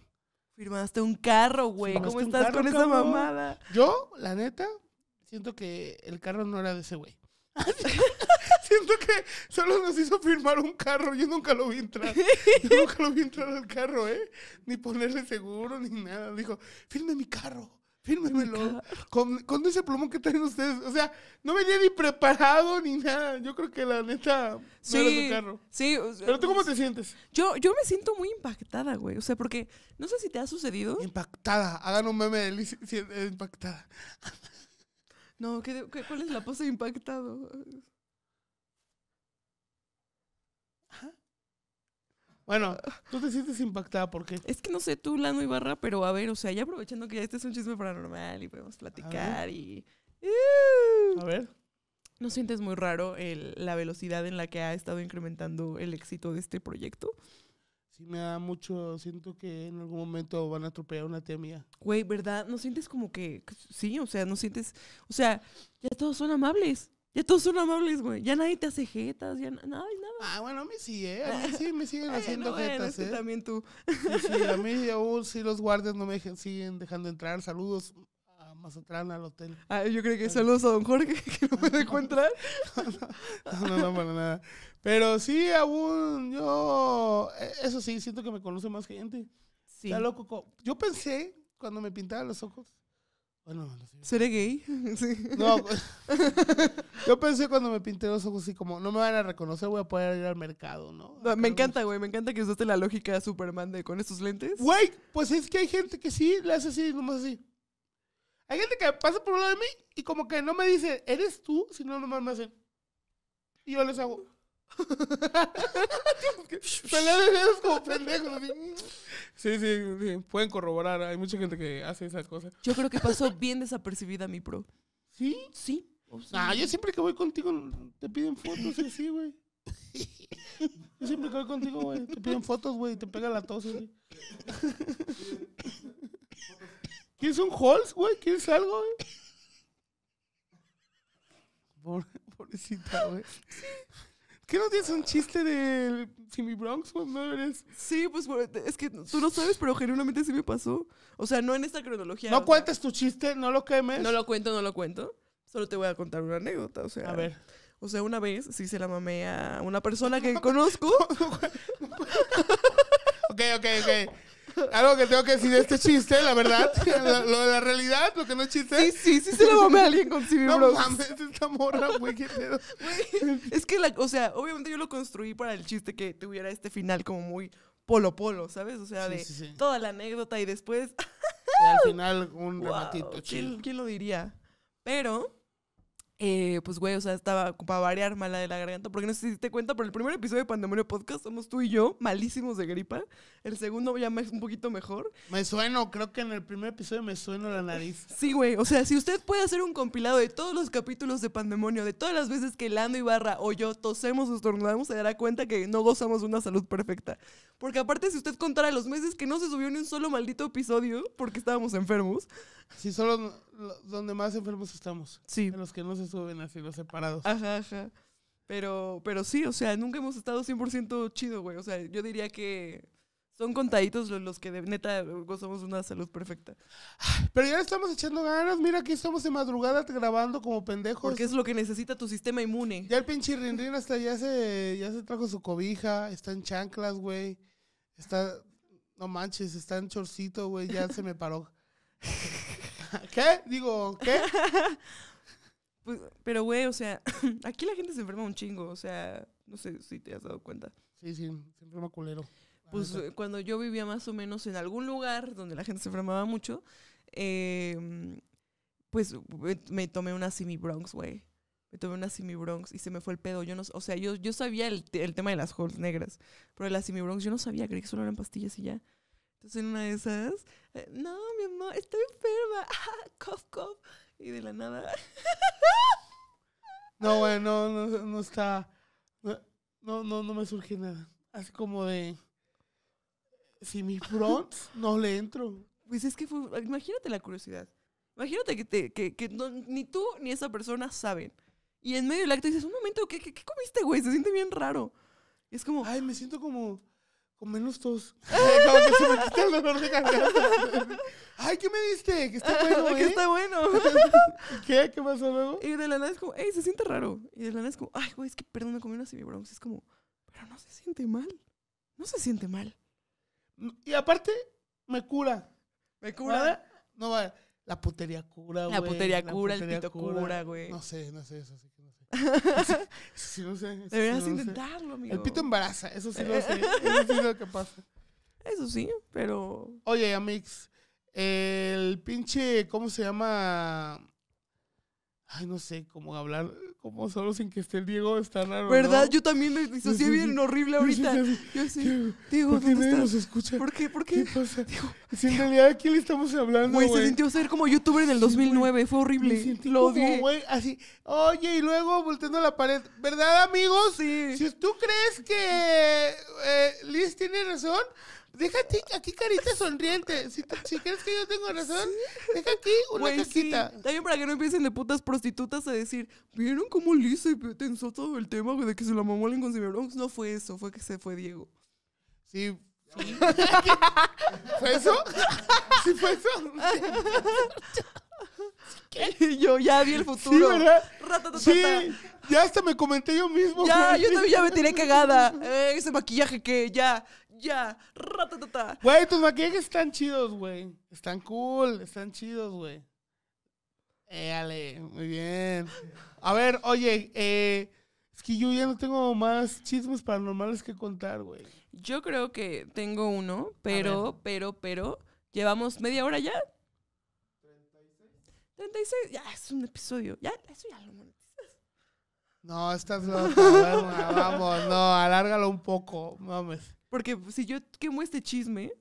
B: Firmaste un carro, güey. ¿Cómo estás con esa mamada? Yo, la neta, siento que el carro no era de ese güey. siento que solo nos hizo firmar un carro. Yo nunca lo vi entrar. Yo nunca lo vi entrar al carro, ¿eh? Ni ponerle seguro, ni nada. Dijo, firme mi carro fírmemelo. Con, con, ese plumón que traen ustedes. O sea, no venía ni
A: preparado ni nada. Yo creo que la neta sí, Sí. Pero tú cómo pues, te sientes? Yo, yo me siento muy impactada, güey. O sea, porque no sé si te ha sucedido. Impactada. Hagan un meme de impactada. No, cuál es la pose impactado? Bueno, tú te sientes impactada, porque? Es que no sé tú, Lano y Barra, pero a ver, o sea, ya aprovechando que ya este es un chisme paranormal y podemos platicar y. ¡Uh! a ver. ¿No sientes muy raro la velocidad en la que ha estado incrementando el éxito de este proyecto? Sí, me da mucho. Siento que en algún momento van a atropellar una tía mía. Güey, ¿verdad? ¿No sientes como que.? Sí, o sea, no sientes. O sea, ya todos son amables. Ya todos son amables, güey. Ya nadie te hace jetas, ya nada, nada.
B: Ah, bueno, a mí sí, ¿eh? A mí sí me siguen haciendo jetas, ¿eh? también tú. Sí, a mí aún sí los guardias no me siguen dejando entrar. Saludos a Mazatlán, al hotel. Ah, yo creo que saludos a don Jorge, que no me dejó entrar. no, no, no, para nada. Pero sí, aún yo, eh, eso sí, siento que me conoce más gente. Sí. loco. Yo pensé, cuando me pintaba los ojos,
C: bueno,
A: ah, ¿Seré gay?
C: Sí. No, pues,
B: yo pensé cuando me pinté los ojos así como, no me van a reconocer, voy a poder ir al mercado, ¿no?
A: me encanta, güey, me encanta que usaste la lógica de Superman de con estos lentes. Güey,
B: pues es que hay gente que sí le hace así, nomás así. Hay gente que pasa por un lado de mí y como que no me dice, ¿eres tú? Si no, nomás me hacen. Y yo les hago. Pelear de
A: dedos como pendejos.
B: Sí, sí, sí, pueden corroborar. Hay mucha gente que hace esas cosas.
A: Yo creo que pasó bien desapercibida mi pro. ¿Sí? Sí. yo siempre que voy
B: contigo te piden fotos y sí, güey. Yo siempre que voy contigo, güey, te piden fotos, güey, te pega la tos, ¿Quién ¿Quieres un Halls, güey? ¿Quieres algo, güey?
A: Pobrecita, güey. ¿Qué no tienes un chiste de Simi Bronx? ¿No eres? Sí, pues es que tú no sabes, pero genuinamente sí me pasó. O sea, no en esta cronología. No cuentes tu chiste, no lo quemes. No lo cuento, no lo cuento. Solo te voy a contar una anécdota, o sea. A ver. O sea, una vez sí se la mamé a una persona que conozco. ok, ok, ok
B: algo que tengo que decir de este chiste, la verdad. lo de la
A: realidad, lo que no es chiste. Sí, sí, sí
C: se lo va a alguien con Civil No mames, esta morra, güey, qué
A: es que, o sea, obviamente yo lo construí para el chiste que tuviera este final como muy polo-polo, ¿sabes? O sea, de toda la anécdota y después... y al final un wow, rematito ¿quién, ¿Quién lo diría? Pero eh, pues, güey, o sea, estaba para variar mala de la garganta. Porque no sé si te cuenta, pero el primer episodio de Pandemonio Podcast somos tú y yo, malísimos de gripa. El segundo ya es un poquito mejor. Me sueno, creo que en el primer episodio me sueno la nariz. Sí, güey, o sea, si usted puede hacer un compilado de todos los capítulos de Pandemonio, de todas las veces que Lando Barra o yo tosemos o estornudamos, se dará cuenta que no gozamos de una salud perfecta. Porque aparte, si usted contara los meses que no se subió ni un solo maldito episodio porque estábamos enfermos. Sí, solo donde más enfermos estamos. Sí. En los que no se suben así los separados. Ajá, ajá. Pero, pero sí, o sea, nunca hemos estado 100% chido, güey. O sea, yo diría que son contaditos los, que de neta gozamos una salud perfecta.
B: Pero ya estamos echando ganas. Mira, aquí estamos de madrugada grabando como pendejos. Porque es
A: lo que necesita tu sistema inmune. Ya el
B: pinche Rinrin hasta ya se, ya se trajo su cobija. Está en chanclas, güey. Está, no manches, está en chorcito, güey. Ya se me paró.
A: ¿Qué? Digo, ¿qué? Pues, pero, güey, o sea, aquí la gente se enferma un chingo, o sea, no sé si te has dado cuenta. Sí, sí, se enferma culero. Pues cuando yo vivía más o menos en algún lugar donde la gente se enfermaba mucho, eh, pues me tomé una simi Bronx, güey. Me tomé una simi Bronx y se me fue el pedo. Yo no, o sea, yo, yo sabía el, el tema de las holes negras, pero de la simi Bronx yo no sabía, creí que solo eran pastillas y ya. Entonces en una de esas, eh, no, mi amor, estoy enferma, ah, cough, cough y de la nada. No,
B: güey, no, no, está. No, no, no me surge nada. Así como de.
A: Si mi front no le entro. Pues es que fue. Imagínate la curiosidad. Imagínate que, te, que, que ni tú ni esa persona saben. Y en medio del acto dices, un momento, ¿qué, qué, comiste, güey? Se siente bien raro. Y es como. Ay, me siento como con los dos Ay, ¿qué me diste? Que está bueno, Que ¿eh? está bueno. ¿Qué? ¿Qué pasó luego? Y de la nada es como, ey, se siente raro. Y de la nada es como, ay, güey, es que perdón, me comí una semibronx. Es como, pero no se siente mal. No se siente mal. Y aparte, me cura. ¿Me cura? No, va
B: La putería cura, güey. La putería cura, el pito cura, güey. No sé, no sé, eso sí. sí, no sé. Deberías intentarlo, amigo. El pito embaraza, eso sí lo sé. Eso sí lo que pasa. Eso sí, pero. Oye, Amix, el pinche, ¿cómo se llama? Ay, no sé cómo hablar como solo sin que esté el Diego está raro. ¿Verdad? Yo también me sí, bien horrible ahorita. yo sí.
A: Diego, ¿por qué nos escucha? ¿Por qué? ¿Por qué? pasa? Diego, si en realidad, aquí le estamos hablando, güey? se sintió ser como youtuber en el 2009. Fue horrible. Me sentí Lo como, güey,
B: así. Oye, y luego volteando la pared. ¿Verdad, amigos? Sí. Si tú crees que eh, Liz tiene razón... Deja aquí carita sonriente. Si, si, crees que yo tengo razón,
A: deja aquí una casita. También para que no empiecen de putas prostitutas a decir, ¿vieron cómo Lisa tensó todo el tema de que se la mamó la inconcebible Bronx? No fue eso, fue que se fue Diego. Sí. ¿Fue eso? ¿Sí fue eso? sí fue eso Yo ya vi el futuro. Sí, ¿verdad? ya hasta me comenté yo mismo. Ya, yo también ya me tiré cagada. Eh, ese maquillaje que ya,
B: ya. Ratatata. Güey, tus maquillajes están chidos, güey. Están cool, están chidos, güey. Éale, muy bien. A ver, oye, eh, es que yo ya no tengo más chismes paranormales que contar, güey.
A: Yo creo que tengo uno, pero, pero, pero, ¿llevamos media hora ya? 36, ¿36? ya es un episodio. Ya, eso ya lo monetizas.
B: No, estás loca. vamos, no, alárgalo un poco, mames.
A: Porque si yo quemo este chisme,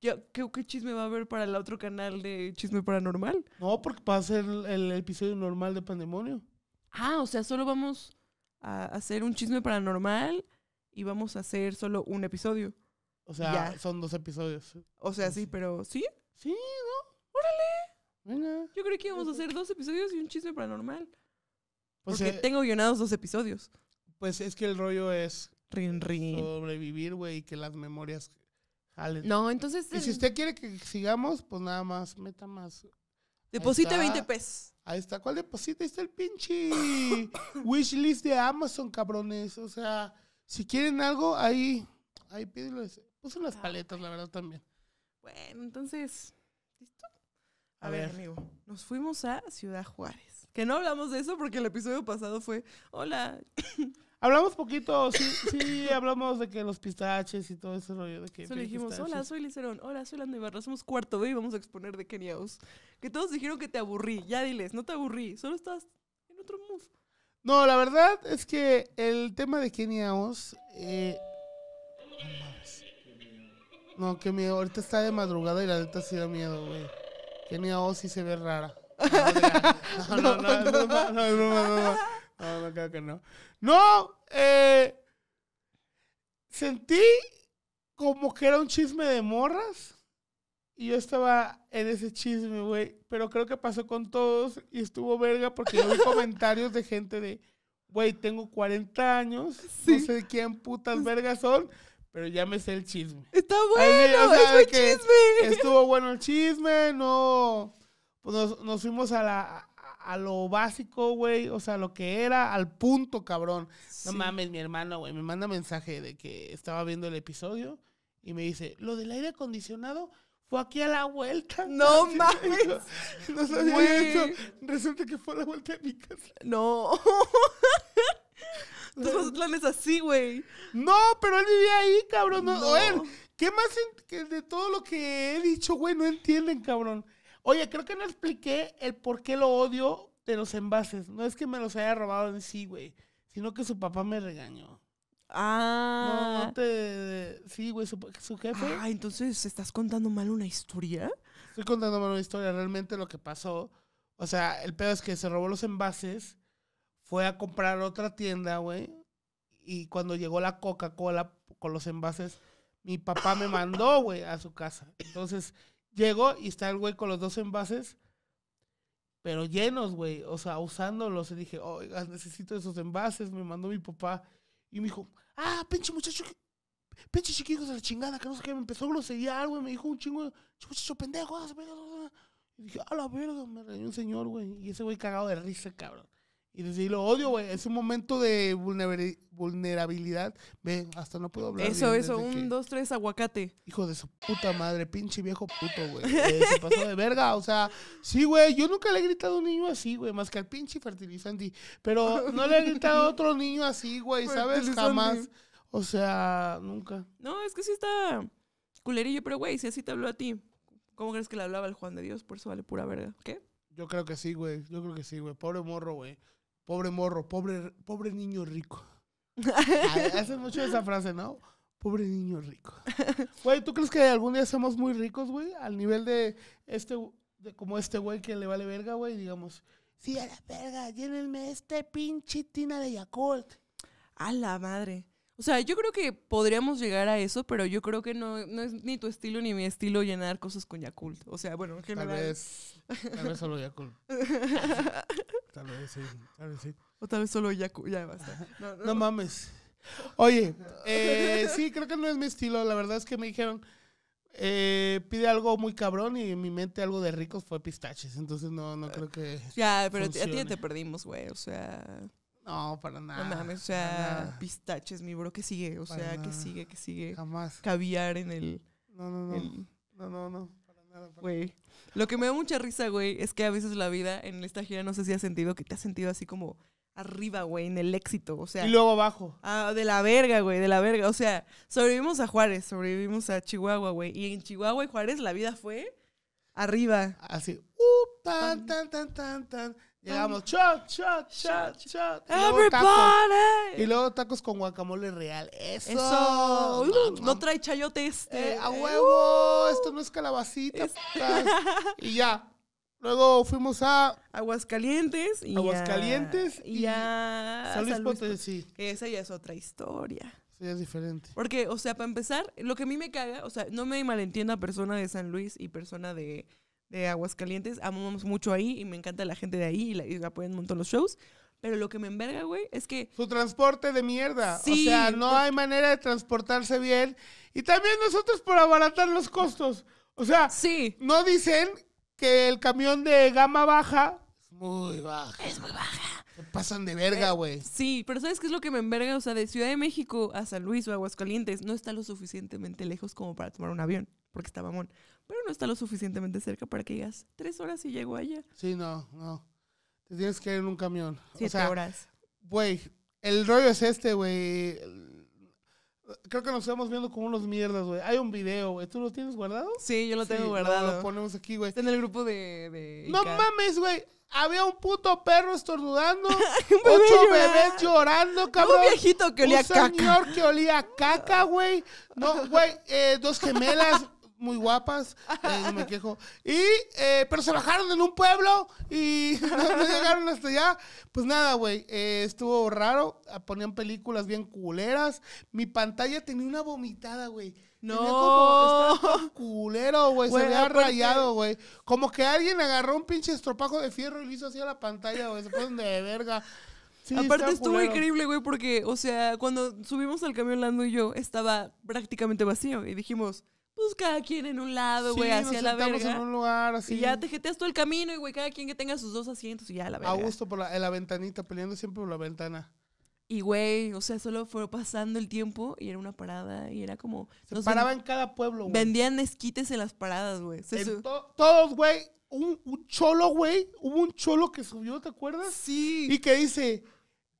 A: ¿qué, qué chisme va a haber para el otro canal de chisme paranormal? No, porque va a ser el, episodio normal de Pandemonio. Ah, o sea, solo vamos a hacer un chisme paranormal y vamos a hacer solo un episodio. O sea, son dos episodios. O sea, sí, pero ¿sí? Sí, ¿no? ¡Órale! Yo creo que íbamos a hacer dos episodios y un chisme paranormal. Pues porque eh, tengo guionados dos episodios. Pues es que el rollo es Rin, rin. Sobrevivir, güey,
B: y que las memorias jalen. No, entonces. Y si usted quiere que sigamos, pues nada más, meta más. Deposite 20 pesos. Ahí está, ¿cuál deposita? Ahí está el pinche wishlist de Amazon, cabrones. O sea, si quieren algo, ahí, ahí
A: pídelo. Puse las ah, paletas, la verdad, también. Bueno, entonces, ¿listo? A, ver, ver, nos fuimos a Ciudad Juárez. Que no hablamos de eso porque el episodio pasado fue, hola, Hablamos poquito, sí, sí, hablamos de que los pistaches
B: y todo ese rollo de que. Solo dijimos, hola, soy
A: Licerón, hola, soy Lando Ibarra, somos cuarto güey, y vamos a exponer de Kenny Oz. Que todos dijeron que te aburrí, ya diles, no te aburrí, solo estás en otro mood.
B: No, la verdad es que el tema de Kenny Oz. Eh, no, qué miedo, ahorita está de madrugada y la neta sí da miedo, güey. Kenny Oz sí se ve rara. no, no, no, no, no, no no, no, que no. No, eh, sentí como que era un chisme de morras. Y yo estaba en ese chisme, güey. Pero creo que pasó con todos y estuvo verga porque yo vi comentarios de gente de, güey, tengo 40 años, no sé quién putas vergas son, pero ya me sé el chisme.
C: Está bueno, el chisme.
B: Estuvo bueno el chisme, no. Pues nos fuimos a la, a lo básico, güey. O sea, lo que era, al punto, cabrón. No mames, mi hermano, güey, me manda mensaje de que estaba viendo el episodio y me dice, lo del aire acondicionado fue aquí a la vuelta. No mames.
A: No Resulta que fue a la vuelta de mi casa. No. los planes así, güey. No, pero él vivía ahí, cabrón.
B: No. Él, ¿Qué más de todo lo que he dicho, güey? No entienden, cabrón. Oye, creo que no expliqué el por qué lo odio de los envases. No es que me los haya robado en sí, güey, sino que su papá me regañó. Ah. No, te. Sí, güey, su, su, jefe. Ah, entonces estás contando mal una historia. Estoy contando mal una historia. Realmente lo que pasó. O sea, el pedo es que se robó los envases. Fue a comprar otra tienda, güey. Y cuando llegó la Coca-Cola con los envases, mi papá me mandó, güey, a su casa. Entonces Llego y está el güey con los dos envases, pero llenos, güey. O sea, usándolos. Y dije, oiga, necesito esos envases. Me mandó mi papá. Y me dijo, ah, pinche muchacho, pinche chiquillos de la chingada, que no sé qué. Me empezó a grosear, güey. Me dijo un chingo, muchacho pendejo. Ah, y dije, a la verga, me regañó un señor, güey. Y ese güey cagado de risa, cabrón y decirlo odio, güey. Es un momento de vulnerabilidad. Ve, hasta no puedo hablar. Eso, eso, un, dos, tres, aguacate. Hijo de su puta madre, pinche viejo puto, güey. Eh, se pasó de verga, o sea, sí, güey. Yo nunca le he gritado a un niño así, güey, más que al pinche fertilizante. Pero no le he gritado a otro niño así, güey, ¿sabes? Jamás. O sea, nunca.
A: No, es que sí está culerillo, pero güey, si así te habló a ti, ¿cómo crees que le hablaba el Juan de Dios? Por eso vale pura verga. ¿Qué?
B: Yo creo que sí, güey. Yo creo que sí, güey. Pobre morro, güey pobre morro, pobre, pobre niño rico. Hace mucho esa frase, ¿no? Pobre niño rico. Güey, ¿tú crees que algún día seamos muy ricos, güey? Al nivel de este, de como este güey que le vale verga, güey, digamos, sí, a la
A: verga, llénenme este pinche tina de Yakult. A la madre. O sea, yo creo que podríamos llegar a eso, pero yo creo que no, es ni tu estilo ni mi estilo llenar cosas con Yakult. O sea, bueno, en general. Tal vez,
B: tal vez solo Yakult. tal vez sí, tal vez sí. O tal vez solo Yakult, ya basta. No, mames. Oye, eh, sí, creo que no es mi estilo. La verdad es que me dijeron, eh, pide algo muy cabrón y en mi mente algo de ricos fue pistaches. Entonces no, no creo que. Ya, pero a ti ya te
A: perdimos, güey. O sea. No, para nada. No mames, o sea, pistaches, mi bro, que sigue, o sea, que sigue, que sigue. Jamás. Caviar en el. No, no, no.
C: No, no, no. Para nada.
A: Güey. Lo que me da mucha risa, güey, es que a veces la vida en esta gira no sé si has sentido que te has sentido así como arriba, güey, en el éxito, o sea. Y luego abajo. Ah, de la verga, güey, de la verga. O sea, sobrevivimos a Juárez, sobrevivimos a Chihuahua, güey. Y en Chihuahua y Juárez la vida fue arriba. Así.
B: Uh, tan, tan, tan, tan. Llegamos, Everybody. y luego tacos con guacamole real. Eso. Uh, no trae chayote este. Eh, a uh. huevo. Esto no es calabacita. y ya.
A: Luego fuimos a Aguascalientes Aguascalientes y, ya San Luis, Potosí. Esa ya es otra historia. Sí, es diferente. Porque, o sea, para empezar, lo que a mí me caga, o sea, no me malentienda persona de San Luis y persona de de Aguascalientes. Amamos mucho ahí y me encanta la gente de ahí y, la, y apoyan un montón los shows. Pero lo que me enverga, güey, es que... Su transporte de mierda. o sea, no
B: hay manera de transportarse bien. Y también nosotros por abaratar los costos. O sea, sí. no dicen que el camión de gama baja
A: es muy baja. Es muy baja.
B: pasan de verga, eh,
A: güey. sí, pero ¿sabes qué es lo que me enverga? O sea, de Ciudad de México a San Luis o Aguascalientes no está lo suficientemente lejos como para tomar un avión, porque está mamón pero no está lo suficientemente cerca para que digas tres horas y llego allá. Sí, no, no. Te tienes que ir en un camión. Siete horas.
B: Güey, el rollo es este, güey. Creo que nos estamos viendo como unos mierdas, güey. Hay un video, güey. ¿Tú lo tienes guardado? Sí, yo lo tengo guardado. lo ponemos aquí, güey. Está en el grupo de.
C: no mames,
B: güey. Había un puto perro estornudando, bebé ocho bebés llorando, cabrón. Un viejito que olía caca. Un señor que olía caca, güey. No, güey, eh, dos gemelas muy guapas, eh, me quejo. Y, eh, pero se bajaron en un pueblo y no, llegaron hasta allá. Pues nada, güey, eh, estuvo raro. Ah, ponían películas bien culeras. Mi pantalla tenía una vomitada, güey. No. Como, culero, güey. se había rayado, güey. Como que alguien agarró un pinche estropajo de fierro y lo hizo así a la pantalla, güey. Se ponen de verga. Aparte estuvo increíble,
A: güey, porque, o sea, cuando subimos al camión Lando y yo, estaba prácticamente vacío. Y dijimos, pues cada quien en un lado, güey, hacia la verga. en un lugar así. Y ya te jeteas todo el camino y, güey, cada quien que tenga sus dos asientos y ya la verga. A gusto por la, en la ventanita, peleando siempre por la ventana. Y, güey, o sea, solo fue pasando el tiempo y era una parada y era como... Se en cada pueblo, güey. Vendían esquites en las paradas, güey. todos, güey,
B: un, cholo, güey, hubo un cholo que subió, ¿te acuerdas? Sí. Y que dice...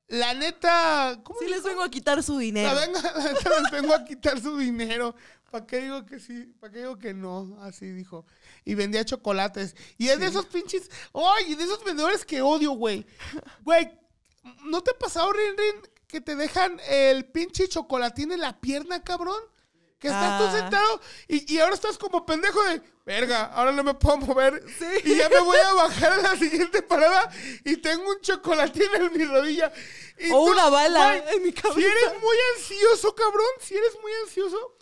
B: La neta. ¿cómo sí, les vengo a quitar su dinero. La, neta les vengo a quitar su dinero. ¿Para qué digo que sí? ¿Para qué digo que no? Así dijo. Y vendía chocolates. Y es de esos pinches. ¡Ay! de esos vendedores que odio, güey. Güey, ¿no te ha pasado, Rin Rin, que te dejan el pinche chocolatín en la pierna, cabrón? Que estás tú ah. sentado y, ahora estás como pendejo de, verga, ahora no me puedo mover. Sí. Y ya me voy a bajar a la siguiente parada y tengo un chocolatín en mi rodilla.
A: o una bala
B: en mi cabeza. Si eres muy ansioso, cabrón, si eres muy ansioso,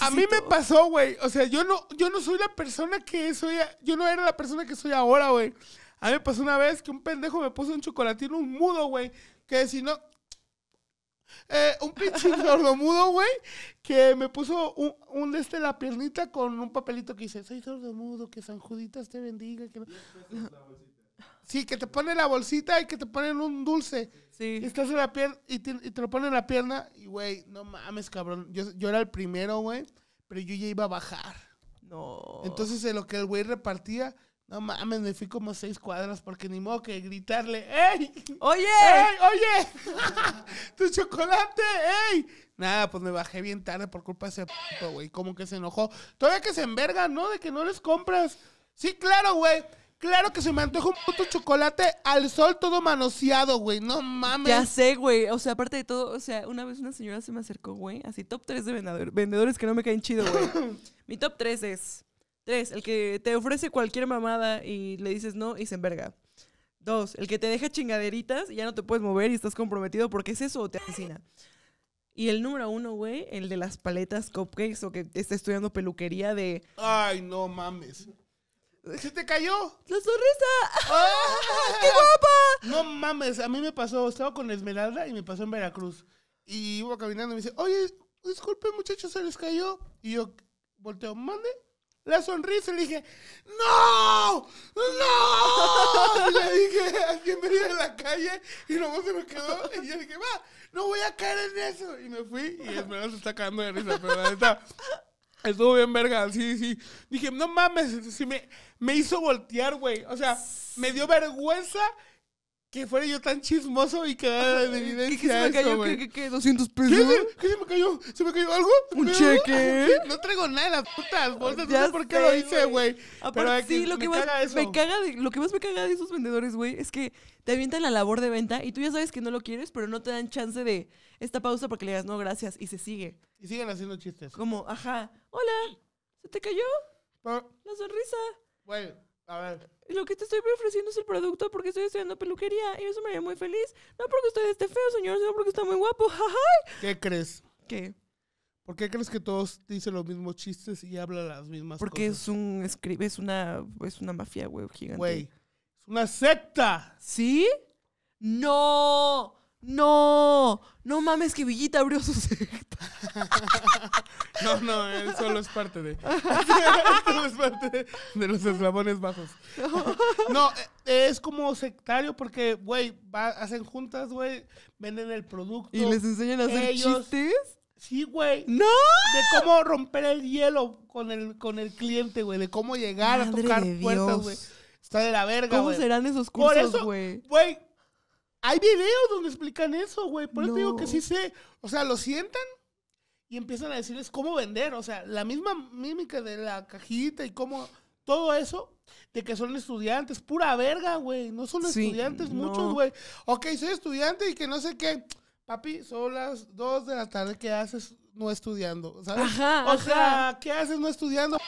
B: a mí me pasó, güey. O sea, yo no, yo no soy la persona que soy. Yo no era la persona que soy ahora, güey. A mí me pasó una vez que un pendejo me puso un chocolatín, un mudo, güey. Que si no. Eh, un pinche sordomudo, güey, que me puso un, un este la piernita con un papelito que dice, soy sordomudo, que San Juditas te bendiga. Sí, que te pone la bolsita y que te ponen un dulce. Estás en la pierna y te, lo ponen en la pierna y, güey, no mames, cabrón. Yo, era el primero, güey, pero yo ya iba a bajar.
A: No.
B: Entonces, en lo que el güey repartía, no mames, me fui como seis cuadras porque ni modo que gritarle, ¡Ey! ¡Oye! ¡Ey, oye! ¡Tu chocolate! ¡Ey! Nada, pues me bajé bien tarde por culpa de ese güey. Como que se enojó. Todavía que se enverga, ¿no? De que no les compras. Sí, claro, güey. Claro que se me antoja un puto chocolate al sol todo manoseado,
A: güey. No mames. Ya sé, güey. O sea, aparte de todo, o sea, una vez una señora se me acercó, güey. Así, top 3 de vendedores que no me caen chido, güey. Mi top 3 es. 3. El que te ofrece cualquier mamada y le dices no y se enverga. 2. El que te deja chingaderitas y ya no te puedes mover y estás comprometido porque es eso o te asesina. Y el número uno, güey, el de las paletas cupcakes o que está estudiando peluquería de... Ay, no mames. ¿Se
B: te cayó? ¡La sonrisa! ¡Ah! ¡Qué guapa! No mames, a mí me pasó, estaba con Esmeralda y me pasó en Veracruz. Y iba caminando y me dice, oye, disculpe muchachos, se les cayó. Y yo volteo, mande la sonrisa y le dije, ¡No!
C: ¡No! le dije, quién venía de la calle
B: y luego se me quedó. Y yo dije, va, no voy a caer en eso. Y me fui y Esmeralda se está cagando de risa, pero la neta... Estuvo bien verga, sí, sí. Dije, no mames, si me, me hizo voltear, güey. O sea, me dio vergüenza que fuera yo tan chismoso y que en evidencia. ¿Qué, se me cayó? ¿Qué, qué, qué? 200 pesos? ¿Qué se, me cayó? ¿Se me cayó
A: algo? ¿Un cheque? No traigo nada de las putas bolsas. no sé por qué lo hice, güey. Pero sí, lo que más, Me caga lo que más me caga de esos vendedores, güey, es que te avientan la labor de venta y tú ya sabes que no lo quieres, pero no te dan chance de esta pausa porque le das no gracias y se sigue. Y siguen haciendo chistes. Como, ajá hola, ¿se te cayó? La sonrisa. Bueno, a ver. Lo que te estoy ofreciendo es el producto porque estoy estudiando peluquería y eso me haría muy feliz. No porque usted esté feo, señor, sino porque está muy guapo. ¿Qué crees?
B: ¿Qué? ¿Por qué crees que todos dicen los mismos chistes y hablan las mismas cosas? Porque es
A: un es una es una mafia, güey, gigante. Güey, es una secta. ¿Sí? No. No, no mames que Villita abrió su secta.
B: no, no, él solo es parte de.
A: solo es parte de, los
B: eslabones bajos. no, e, es como sectario porque, güey, hacen juntas, güey, venden el producto. ¿Y les enseñan a hacer chistes? Sí, güey. ¡No! De cómo romper el hielo con el, con el cliente, güey. De cómo llegar a tocar puertas, güey. Está de la verga, güey. ¿Cómo serán esos cursos, güey? Güey, hay videos donde explican eso, güey. Por eso digo que sí sé. O sea, lo sientan y empiezan a decirles cómo vender. O sea, la misma mímica de la cajita y cómo. Todo eso de que son estudiantes. Pura verga, güey. No son estudiantes muchos, güey. Ok, soy estudiante y que no sé qué. Papi, son las dos de la tarde. que haces? no estudiando, ¿sabes? Ajá, o sea,
A: ¿qué haces no estudiando?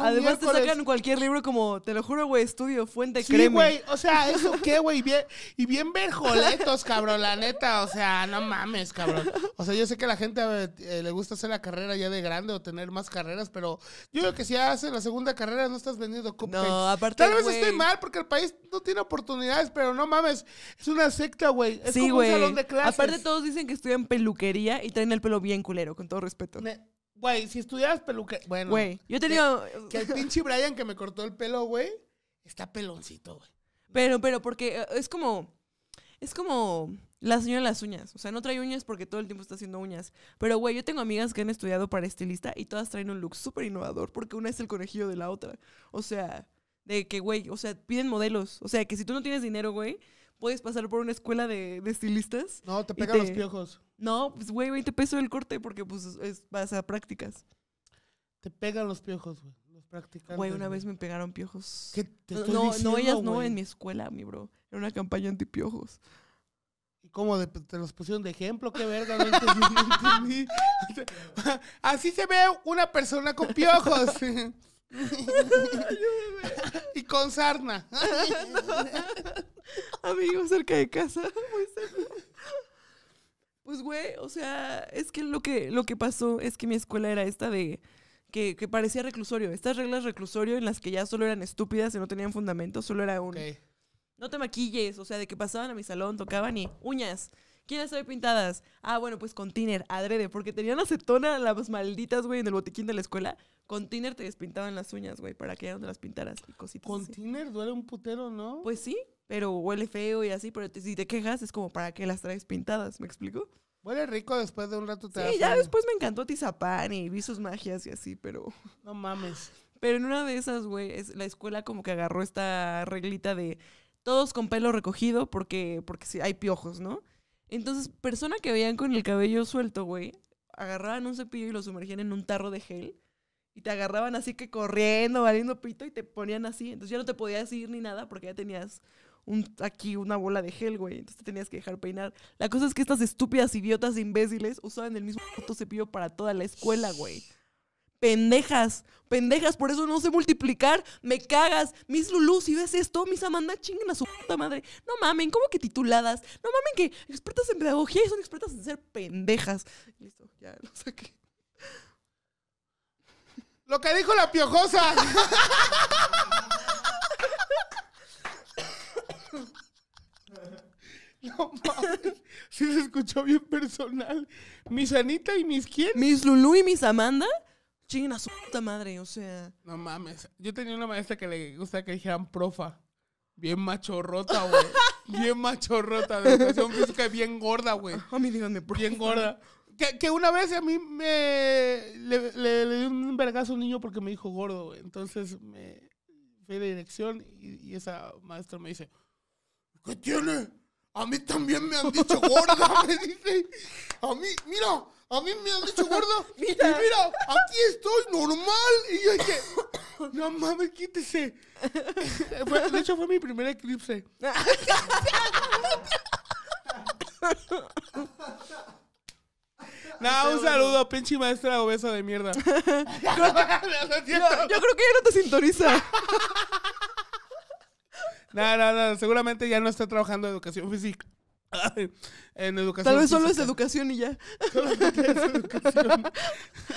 A: Además te sacan cualquier libro como, te lo juro, güey, estudio, fuente, sí, güey, o sea, ¿eso
B: qué, güey? Bien, y bien verjoletos, cabrón, la neta, o sea, no mames, cabrón. O sea, yo sé que a la gente eh, le gusta hacer la carrera ya de grande o tener más carreras, pero yo creo que si haces la segunda carrera no estás vendiendo cupcakes. No, aparte, Tal vez estoy mal porque el país no tiene oportunidades, pero no mames, es una secta, güey. Es sí, como salón Aparte todos
A: dicen que estudian peluquería y traen el pelo bien culero, con todo respeto.
B: Güey, si estudias peluca... Bueno. Güey, yo he tenido. Que, el
A: pinche Brian que me cortó el pelo, güey, está peloncito, güey. Pero, pero, porque eh, es como. Es como la señora de las uñas. O sea, no trae uñas porque todo el tiempo está haciendo uñas. Pero, güey, yo tengo amigas que han estudiado para estilista y todas traen un look súper innovador porque una es el conejillo de la otra. O sea, de que, güey, o sea, piden modelos. O sea, que si tú no tienes dinero, güey, puedes pasar por una escuela de, estilistas. No, te pegan los piojos. No, pues güey, 20 pesos el corte porque pues vas a prácticas. Te pegan los piojos, güey. Los practicantes. Güey, una vez me pegaron piojos. ¿Qué te estoy no, no, ellas no, en mi escuela, mi bro. Era una campaña antipiojos. ¿Y cómo? ¿Te los pusieron de ejemplo? ¡Qué verdad.
B: Así se ve una persona con piojos.
A: y con sarna. Amigos cerca de casa. Pues, güey, o sea, es que lo que, lo que pasó es que mi escuela era esta de... Que, parecía reclusorio. Estas reglas reclusorio en las que ya solo eran estúpidas y no tenían fundamento, solo era un... No te maquilles, o sea, de que pasaban a mi salón, tocaban y uñas. ¿Quién las pintadas? Ah, bueno, pues con tiner, adrede, porque tenían acetona las malditas, güey, en el botiquín de la escuela. Con tiner te despintaban las uñas, güey, para que ya no las pintaras y cositas. Con duele un putero, ¿no? Pues sí, pero huele feo y así, pero si te quejas es como para que las traes pintadas, ¿me explico?
B: Huele rico después de un rato te Sí, ya después
A: me encantó Tizapán y vi sus magias y así, pero... No mames. Pero en una de esas, güey, la escuela como que agarró esta reglita de todos con pelo recogido porque, porque hay piojos, ¿no? Entonces, persona que veían con el cabello suelto, güey, agarraban un cepillo y lo sumergían en un tarro de gel y te agarraban así que corriendo, valiendo pito y te ponían así. Entonces ya no te podías ir ni nada porque ya tenías aquí una bola de gel, güey. Entonces te tenías que dejar peinar. La cosa es que estas estúpidas idiotas imbéciles usaban el mismo cepillo para toda la escuela, güey. Pendejas, pendejas, por eso no sé multiplicar, me cagas. Mis Lulú, si ves esto, mis Amanda chinguen a su puta madre. No mamen, ¿cómo que tituladas? No mamen que expertas en pedagogía y son expertas en ser pendejas. Listo, ya lo saqué. Lo que dijo la piojosa.
B: No mames. Sí se escuchó bien personal. ¿Mis Anita y mis quién? Mis Lulu y
A: mis Amanda.
B: Chinguen a su puta madre, o sea. No mames. Yo tenía una maestra que le gusta que dijeran profa. Bien machorrota, güey. Bien machorrota, de educación física, bien gorda, güey. A mí Bien gorda. Que, una vez a mí me le, le, un vergazo a un niño porque me dijo gordo, güey. Entonces me fui de dirección y esa maestra me dice, ¿qué tiene? a mí también me han dicho gorda, me dice. A mí, mira, a mí me han dicho gorda. mira. Y mira, aquí estoy normal. Y yo dije, no mames, quítese. de hecho, fue mi primer eclipse.
C: No, un saludo,
B: pinche maestra obesa de mierda. No,
A: yo creo que ya no te sintoniza.
B: No, no, no. Seguramente ya no está trabajando en educación física. En educación Tal vez solo es
A: educación y ya. Solo es educación.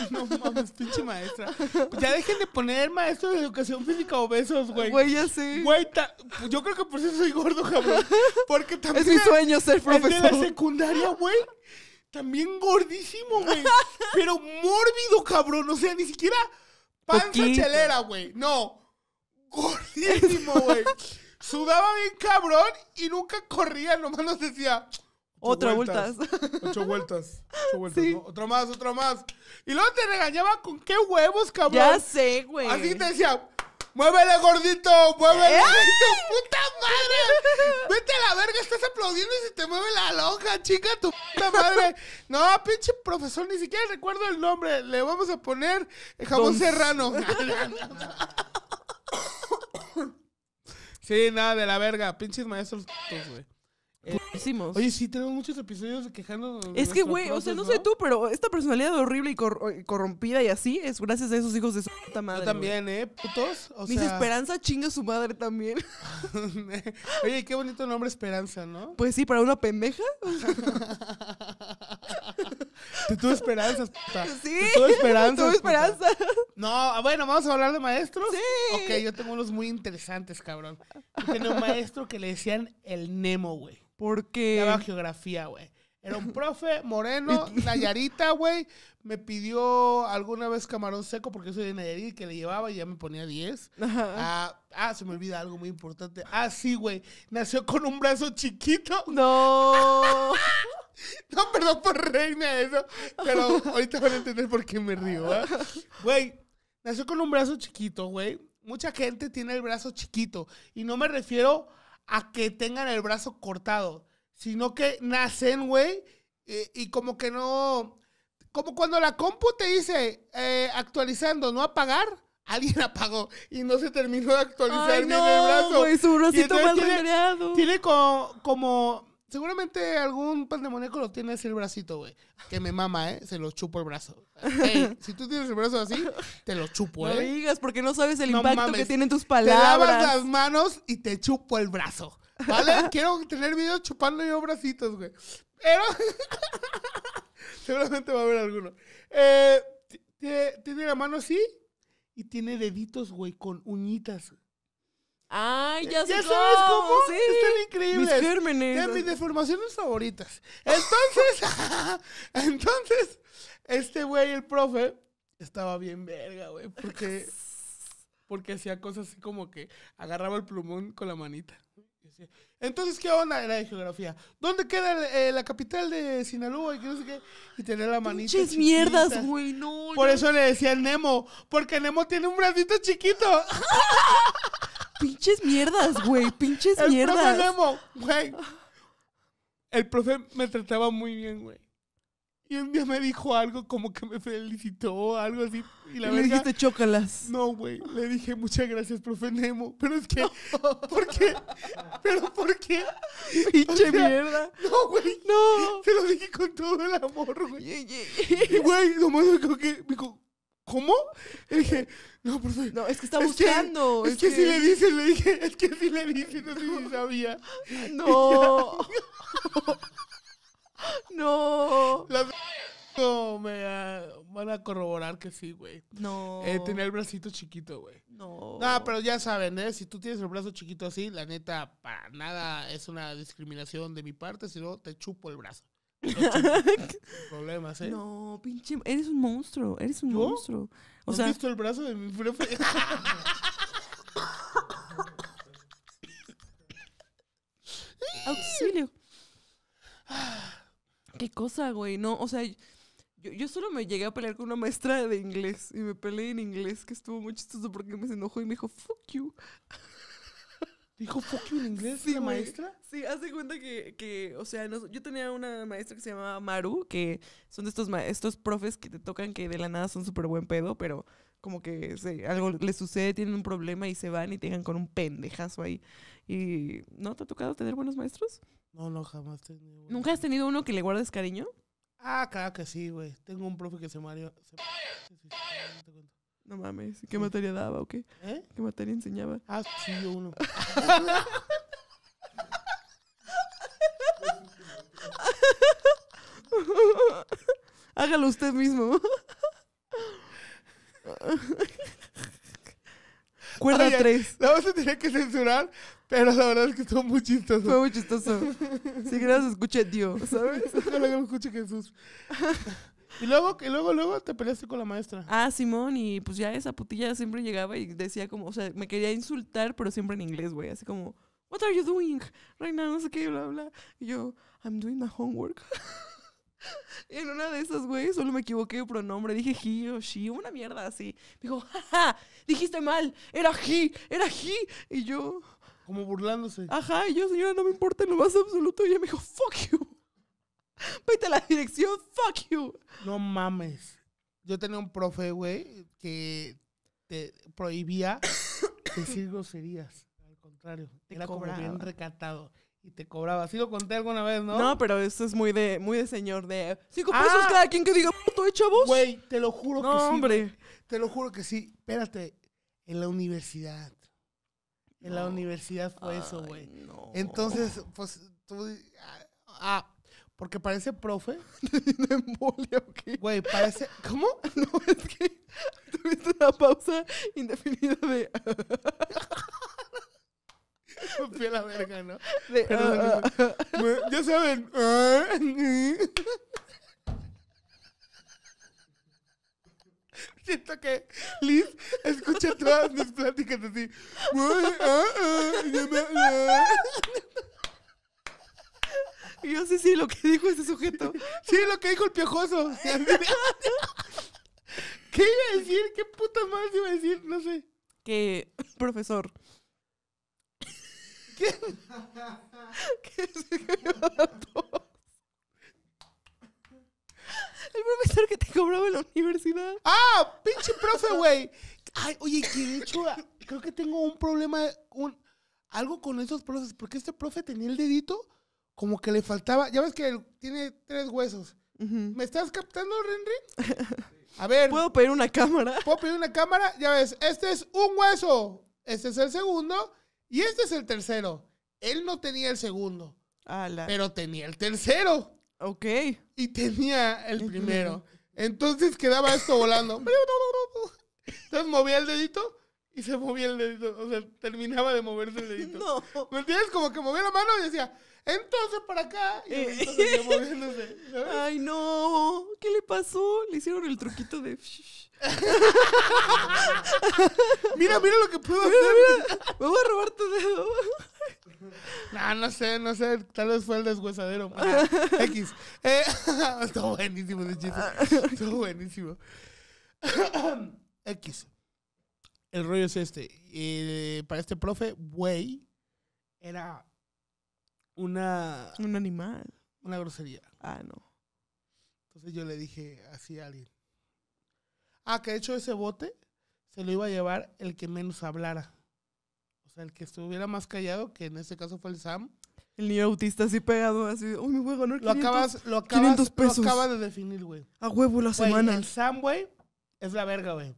B: No mames, pinche maestra. Ya dejen de poner maestro de educación física obesos, güey. Güey, ya sé. Güey, yo creo que por eso soy gordo, cabrón. Porque también. Es mi sueño ser profesor. de la secundaria, güey. También gordísimo, güey. Pero mórbido, cabrón. O sea, ni siquiera panza chelera, güey. No. Gordísimo, güey. Sudaba bien cabrón y nunca corría, nomás nos decía.
C: Otra vueltas.
B: Ocho vueltas. Ocho vueltas. otro más, otro más. Y luego te regañaba con qué huevos, cabrón. Ya sé, güey. Así te decía, muévele gordito, muévele gordito, puta madre. Vete a la verga, estás aplaudiendo y se te mueve la lonja, chica, tu puta madre. No, pinche profesor, ni siquiera recuerdo el nombre. Le vamos a poner jamón serrano. Sí, nada, de la verga. Pinches maestros güey. Eh, Oye, sí, tenemos muchos episodios Quejándonos Es que, güey, o sea, no, sé
A: tú, pero esta personalidad horrible y eh, corrompida y así es gracias a esos hijos de su puta madre. Yo también, ¿eh? Putos. O Mis Esperanza chinga
B: su madre también. Oye, qué bonito nombre Esperanza, ¿no?
A: Pues sí, para una pendeja.
B: Te tuve esperanzas. Puta. Sí. Te tuve esperanzas. Tuve esperanzas. No, ah, bueno, vamos a hablar de maestros. Sí. Ok, yo tengo unos muy interesantes, cabrón. tenía un maestro que le decían el Nemo, güey. ¿Por qué? Daba geografía, güey. Era un profe moreno, Nayarita, güey. Me pidió alguna vez camarón seco porque soy de Nayarit, que le llevaba y ya me ponía 10. Ah, ah, se me olvida algo muy importante. Ah, sí, güey. Nació con un brazo chiquito. No. No, perdón por reírme a eso, pero ahorita van a entender por qué me río, Güey, nació con un brazo chiquito, güey. Mucha gente tiene el brazo chiquito. Y no me refiero a que tengan el brazo cortado, sino que nacen, güey, y, como que no... Como cuando la compu te dice, eh, actualizando, no apagar, alguien apagó y no se terminó de actualizar Ay, el brazo. su tiene, tiene como Seguramente algún pandemoníaco lo tiene así el bracito, güey. Que me mama, ¿eh? Se lo chupo el brazo. si tú tienes el brazo así, te lo chupo, ¿eh? No digas, porque no sabes el impacto que tienen tus palabras. Te lavas las manos y te chupo el brazo. ¿Vale? Quiero tener videos chupando yo bracitos, güey. Pero. Seguramente va a haber alguno. Eh, tiene, tiene la mano así y tiene deditos, güey, con uñitas.
A: Ay, ya, sabes cómo. Sí. Están increíbles. Mis mis
B: deformaciones favoritas. Entonces, entonces, este güey, el profe, estaba bien verga, güey. Porque, porque hacía cosas así como que agarraba el plumón con la manita. Entonces, ¿qué onda? Era de geografía. ¿Dónde queda eh, la capital de Sinaloa? Y qué no sé qué. Y tener la manita. es mierdas, güey, no. Por eso le decía Nemo. Porque Nemo tiene un bracito chiquito. Pinches mierdas, güey. Pinches el mierdas. Nemo, güey. El profe me trataba muy bien, güey. Y un día me dijo algo como que me felicitó, algo así. Y la le dijiste chócalas. No, güey. Le dije muchas gracias, profe Nemo. Pero es que. ¿Por qué? ¿Pero por qué? Pinche mierda. No, güey. No. Te lo dije con todo el amor, güey. Y, güey, nomás me dijo que. dijo, ¿Cómo? Le dije, no, profe. No, es que está buscando. es que, si sí le dicen, le dije, es que si sí le dicen, no sé si sabía. No. no. No, me van a corroborar que sí, güey.
A: No. Eh, tenía
B: el bracito chiquito, güey. No. No, pero ya saben, ¿eh? Si tú tienes el brazo chiquito así, la neta, para nada es una discriminación de mi parte, sino te chupo el brazo.
A: ¿eh? No, pinche. Eres un monstruo. Eres un monstruo. O sea, ¿Has visto el brazo de mi profe? Auxilio. Qué cosa, güey. No, o sea, yo, yo, solo me llegué a pelear con una maestra de inglés y me peleé en inglés, que estuvo muy chistoso porque me enojó y me dijo, fuck you. ¿Dijo fuck inglés la maestra? Sí, hace cuenta que, o sea, yo tenía una maestra que se llamaba Maru, que son de estos, estos profes que te tocan que de la nada son súper buen pedo, pero como que algo les sucede, tienen un problema y se van y te dejan con un pendejazo ahí. ¿Y no te ha tocado tener buenos maestros?
B: No, no, jamás he
A: ¿Nunca has tenido uno que le guardes cariño? Ah, claro que sí, güey. Tengo un profe que se, mario, no mames. ¿Qué materia daba o qué? ¿Eh? ¿Qué materia enseñaba? Ah, sí, yo uno. Hágalo usted mismo. Cuerda La voz se
B: tenía que censurar, pero la verdad es que fue muy chistoso. Fue muy chistoso. Si quieres, escuche, Dios, ¿sabes? Ojalá que me escuche Jesús. Y luego, que luego, luego te peleaste con la
A: maestra. Ah, Simón, y pues ya esa putilla siempre llegaba y decía como, o sea, me quería insultar, pero siempre en inglés, güey. Así como, what are you doing right No sé qué, bla, bla. Y yo, I'm doing my homework. y en una de esas, güey, solo me equivoqué de pronombre. Dije he o she, una mierda así. Dijo, jaja, dijiste mal, era he, era he. Y yo... Como burlándose. Ajá, y yo, señora, no me importa en lo más absoluto. Y ella me dijo, fuck you.
B: Vete la dirección, fuck you. No mames. Yo tenía un profe, güey, que te prohibía decir groserías. Al contrario, era como bien recatado. Y te cobraba. Sí lo conté alguna vez, ¿no? No,
A: pero eso es muy de, muy de señor de cinco ah. pesos cada quien que diga puto, ¿eh, chavos? Güey, te lo juro que sí. hombre. Te lo
B: juro que sí. Espérate,
A: en la universidad.
B: En la universidad fue eso, güey. Entonces, pues, tú... ah, ah porque parece profe. de embolia o qué? Güey, parece. ¿Cómo? No, es que
C: tuviste una pausa indefinida de. piel a la verga, ¿no? De, ah, ah. ya saben. Ah,
B: Siento que Liz escucha todas mis pláticas así yo sé, sí, lo que dijo ese sujeto. Sí, lo que dijo el piojoso. ¿Qué iba a decir? ¿Qué puta más iba a decir? No sé.
A: Que, profesor.
C: ¿Qué? ¿Qué es El profesor que te cobraba en la universidad.
B: ¡Ah! ¡Pinche profe, güey! Ay, oye, que de hecho ah, creo que tengo un problema, un, algo con esos profes, porque este profe tenía el dedito como que le faltaba. Ya ves que tiene tres huesos. ¿Me estás captando, Renri? A ver. ¿Puedo pedir una cámara? ¿Puedo pedir una cámara? Ya ves, este es un hueso. Este es el segundo. Y este es el tercero. Él no tenía el segundo. Pero tenía el tercero. Ok. Y tenía el primero. Entonces quedaba esto volando. Entonces movía el dedito y se movía el dedito. O sea, terminaba de moverse el dedito. ¿Me entiendes? Como que movía la mano y decía entonces para acá. Y eh. entonces moviéndose,
A: Ay, no. ¿Qué le pasó? Le hicieron el truquito de. mira, mira lo que puedo hacer. Me voy
B: a robar tu dedo. no, no sé, no sé. Tal vez fue el deshuesadero. X. Eh, está estuvo buenísimo ese chiste. Estuvo buenísimo. X. El rollo es este. Eh, para este profe, güey, era una... Un animal. Una grosería. Ah, no. Entonces yo le dije así a alguien. Ah, que de hecho ese bote se lo iba a llevar el que menos hablara. O sea, el que estuviera más callado, que en este caso fue el Sam.
A: El niño autista así pegado, así, uy, mi voy ¿no? lo acabas, lo acabas, Lo de definir, güey. A huevo la semana. El Sam,
B: güey, es la verga, güey.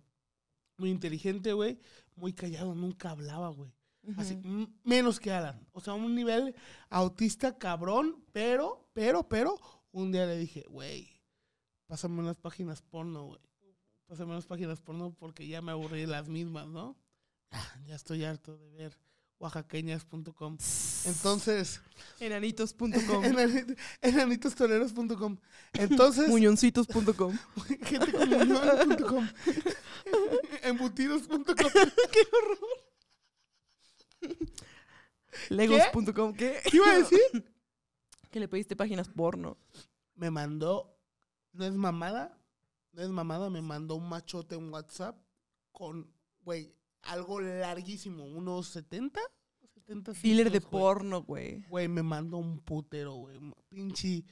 B: Muy inteligente, güey. Muy callado, nunca hablaba, güey. Así, menos que Alan. O sea, un nivel autista cabrón, pero, pero, pero, un día le dije, güey, pásame unas páginas porno, güey. Pásame unas páginas porno porque ya me aburrí las mismas, ¿no? Ah, ya estoy harto de ver oaxaqueñas.com. Entonces.
A: Enanitos.com.
B: Enanitostoleros.com Entonces. Muñoncitos.com. Gente
A: Embutidos.com. ¡Qué horror! Legos.com, ¿qué? ¿Qué iba a decir? que le pediste páginas
B: porno. Me mandó, no es mamada, no es mamada, me mandó un machote en WhatsApp con, güey, algo larguísimo, unos 70. 70 Filler de porno, güey. Güey, me mandó un putero, güey. Pinche,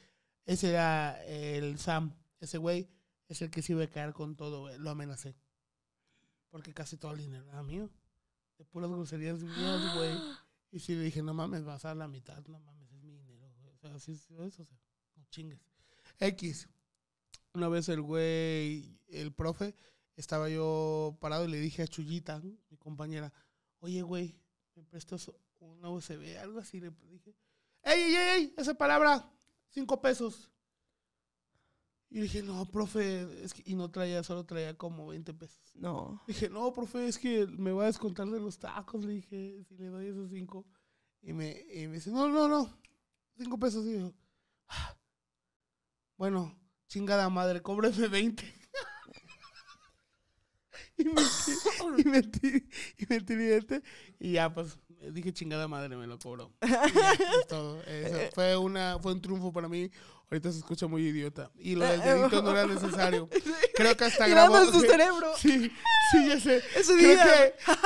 B: ese era eh, el Sam, ese güey es el que se iba a caer con todo, Lo amenacé. Porque casi todo el dinero era mío de puras groserías mías, güey. Y sí le dije, no mames, vas a la mitad, no mames, es mi dinero, O sea, así es, eso, o sea, no chingues. X. Una vez el güey, el profe, estaba yo parado y le dije a Chuyita, mi compañera, oye, güey, ¿me prestas una USB? Algo así, le dije. ¡Ey, ey, ey! Esa palabra, cinco pesos. Y dije, no, profe, y no traía, solo traía como 20 pesos. No. Dije, no, profe, es que me voy a descontar de los tacos, le dije, si le doy esos 5. Y me, y me dice, no, no, no, 5 pesos. Y yo, ah, bueno, chingada madre, cóbreme 20. y me, y y tiré y ya pues dije chingada madre, me lo cobró. todo. fue, una, fue un triunfo para mí. Ahorita se escucha muy idiota. Y lo del dedito no era necesario. Creo que hasta grabó. en su cerebro.
C: Sí, sí, ya sé. ese día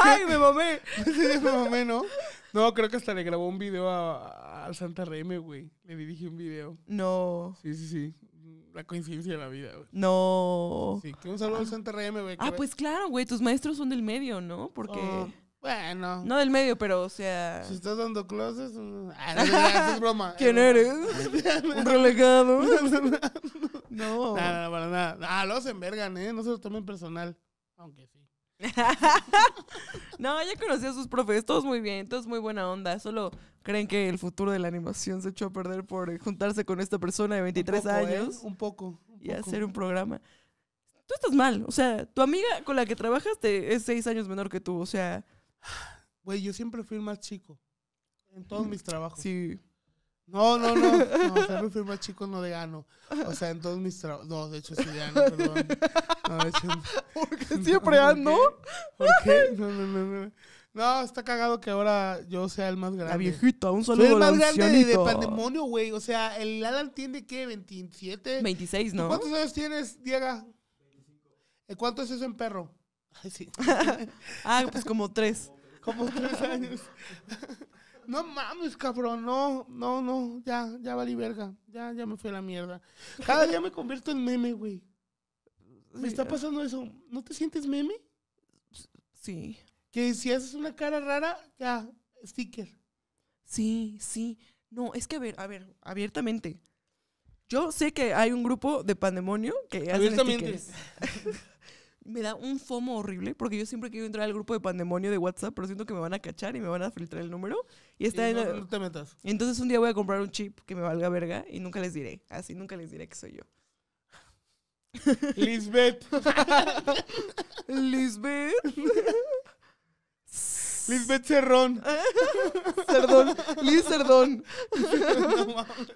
C: ¡Ay, me
B: mamé! Sí, me mamé, ¿no? No, creo que hasta le grabó un video al Santa Reme, güey. Le dirigí un video. No.
A: Sí, sí, sí. La coincidencia de la vida, güey. No. Sí, que un saludo al Santa Reme, güey. Ah, pues claro, güey. Tus maestros son del medio, ¿no? Porque... Ah. Bueno. No del medio, pero, o sea. Si estás dando clases. Ah, es broma. ¿Quién eres?
C: Un relegado.
B: no. Nada, nada, nada. Ah, los envergan, ¿eh? No se lo tomen
A: personal. Aunque sí. no, ya conocí a sus profes, todos muy bien, todos muy buena onda. Solo creen que el futuro de la animación se echó a perder por eh, juntarse con esta persona de 23 ¿eh? años. Un poco. y hacer un programa. Tú estás mal, o sea, tu amiga con la que trabajaste es 6 años menor que tú, o sea, Güey, yo siempre
B: fui el más chico
A: en todos mis trabajos. Sí. No, no, no. no siempre fui el
B: más chico, no de gano. Ah, o sea, en todos mis trabajos. No, de hecho sí de gano, perdón. No, de Porque siempre ando. ¿Por qué? No, está cagado que ahora yo sea el más grande. La viejita, un saludo Soy el más grande de, pandemonio, güey. O sea, el Alan tiene, ¿qué? ¿27? 26, ¿no? ¿Cuántos años tienes, Diego? ¿Cuánto
A: es eso en perro? Sí. ah, pues como tres. Como tres años. No
B: mames, cabrón, no, no, no, ya, ya valí verga, ya, ya me fue la mierda. Cada día me convierto en meme, güey.
C: Me está eh. pasando
B: eso.
A: ¿No te sientes meme? Sí. Que si haces una cara rara, ya, sticker. Sí, sí. No, es que a ver, a ver, abiertamente. Yo sé que hay un grupo de pandemonio que hacen abiertamente me da un FOMO horrible, porque yo siempre quiero entrar al grupo de pandemonio de WhatsApp, pero siento que me van a cachar y me van a filtrar el número. Y está en, Entonces un día voy a comprar un chip que me valga verga y nunca les diré. Así nunca les diré que soy yo. Lisbeth. Lisbeth. Lisbeth Cerrón. Cerdón. Liz Cerdón.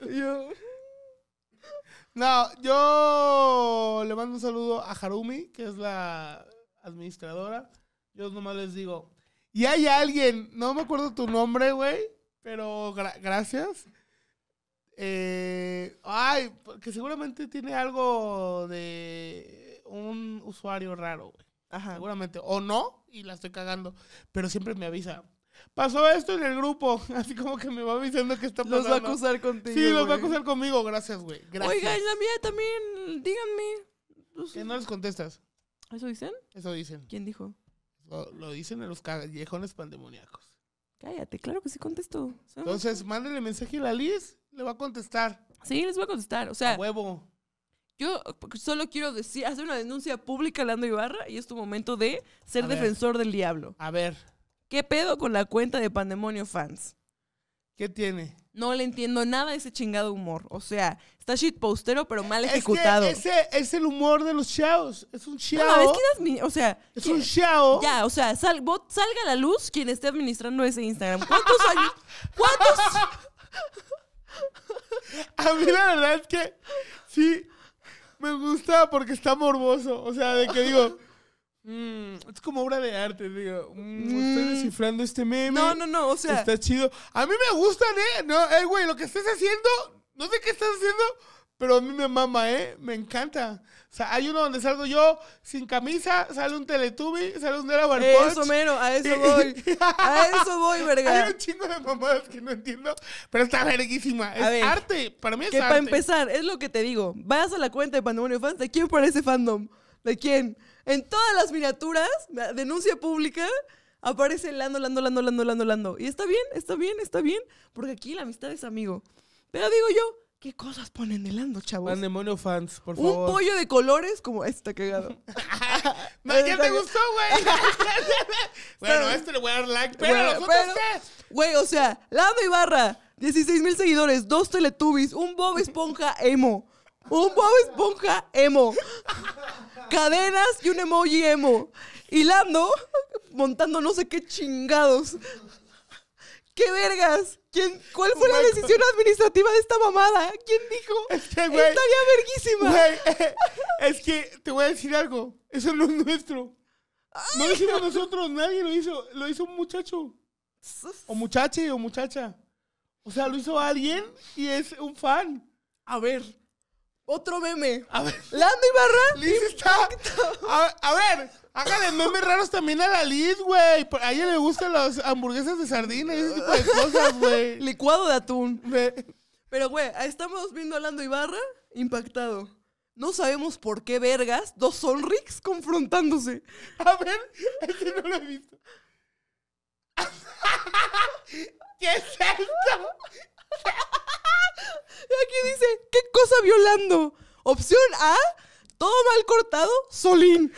A: Yo.
B: No, yo le mando un saludo a Harumi, que es la administradora. Yo nomás les digo, y hay alguien, no me acuerdo tu nombre, güey, pero gracias. Eh, ay, que seguramente tiene algo de un usuario raro, güey. Ajá. Seguramente. O no, y la estoy cagando. Pero siempre me avisa pasó esto en el grupo. Así como que me va diciendo que está pasando. Los va a acusar contigo. Sí, los va a acusar conmigo. Gracias, güey. Gracias. Oiga, y la
A: mía también, díganme. Que no
B: les contestas. ¿Eso dicen? Eso dicen. ¿Quién dijo? Lo, dicen en los callejones pandemoniacos.
A: Cállate, claro que sí contesto. Entonces, mándenle mensaje a la Liz, le va a contestar. Sí, les voy a contestar. O sea. huevo. Yo solo quiero decir, hacer una denuncia pública a Lando Ibarra y es tu momento de ser defensor del diablo. A ver. ¿Qué pedo con la cuenta de Pandemonio Fans? ¿Qué tiene? No le entiendo nada a ese chingado humor. O sea, está shitpostero, pero mal ejecutado. Es ese es el humor de los chaos. Es un chao. es o sea. Es un chao. Ya, o sea, salga a la luz quien esté administrando ese Instagram. ¿Cuántos años? ¿Cuántos? a mí la
B: verdad es que sí me gusta porque está morboso. O sea, de que digo. Mm. es como obra de arte, digo. Mm, mm. Estoy descifrando este meme. No, no, no, o sea. Está chido. A mí me gustan, ¿eh? No, eh, güey, lo que estés haciendo, no sé qué estás haciendo, pero a mí me mama, ¿eh? Me encanta. O sea, hay uno donde salgo yo sin camisa, sale un Teletubby, sale un Dera Eso menos a eso voy. a eso voy, verga. Hay un
A: chingo de mamadas que no entiendo, pero está verguísima. Es arte,
B: para mí es arte. Que para empezar,
A: es lo que te digo. Vas a la cuenta de Pandemonio Fans, ¿de quién parece fandom? ¿De quién? En todas las miniaturas, denuncia pública, aparece Lando, Lando, Lando, Lando, Lando, Lando. Y está bien, está bien, está bien, porque aquí la amistad es amigo. Pero digo yo, ¿qué cosas ponen de Lando, chavos? demonio fans, por favor. Un pollo de colores como este cagado. ¿Más ya te gustó, güey. bueno, este le voy a dar like, pero bueno, los Güey, o sea, Lando Ibarra, 16 mil seguidores, dos Teletubbies, un Bob Esponja emo. Un Bob Esponja emo cadenas y un emoji emo. Hilando, montando no sé qué chingados. ¿Qué vergas? ¿Quién, ¿Cuál fue la decisión administrativa de esta mamada? ¿Quién dijo? Es que, verguísima. es que te voy a decir algo. Eso no es
B: nuestro. No lo hicimos nosotros, nadie lo hizo. Lo hizo un muchacho. O muchache o muchacha. O sea, lo hizo alguien y es un fan. A ver. Otro meme. A ver. Lando Ibarra. Liz A, ver, hágale memes raros también a la Liz, güey. A ella le gustan las hamburguesas de sardina
A: y ese tipo de cosas, güey. Licuado de atún. Pero, güey, estamos viendo a Lando Ibarra impactado. No sabemos por qué vergas dos Sonrix confrontándose. A ver, que este no lo he visto. ¿Qué es Aquí dice, ¿qué cosa violando? Opción A, todo mal cortado, Solín.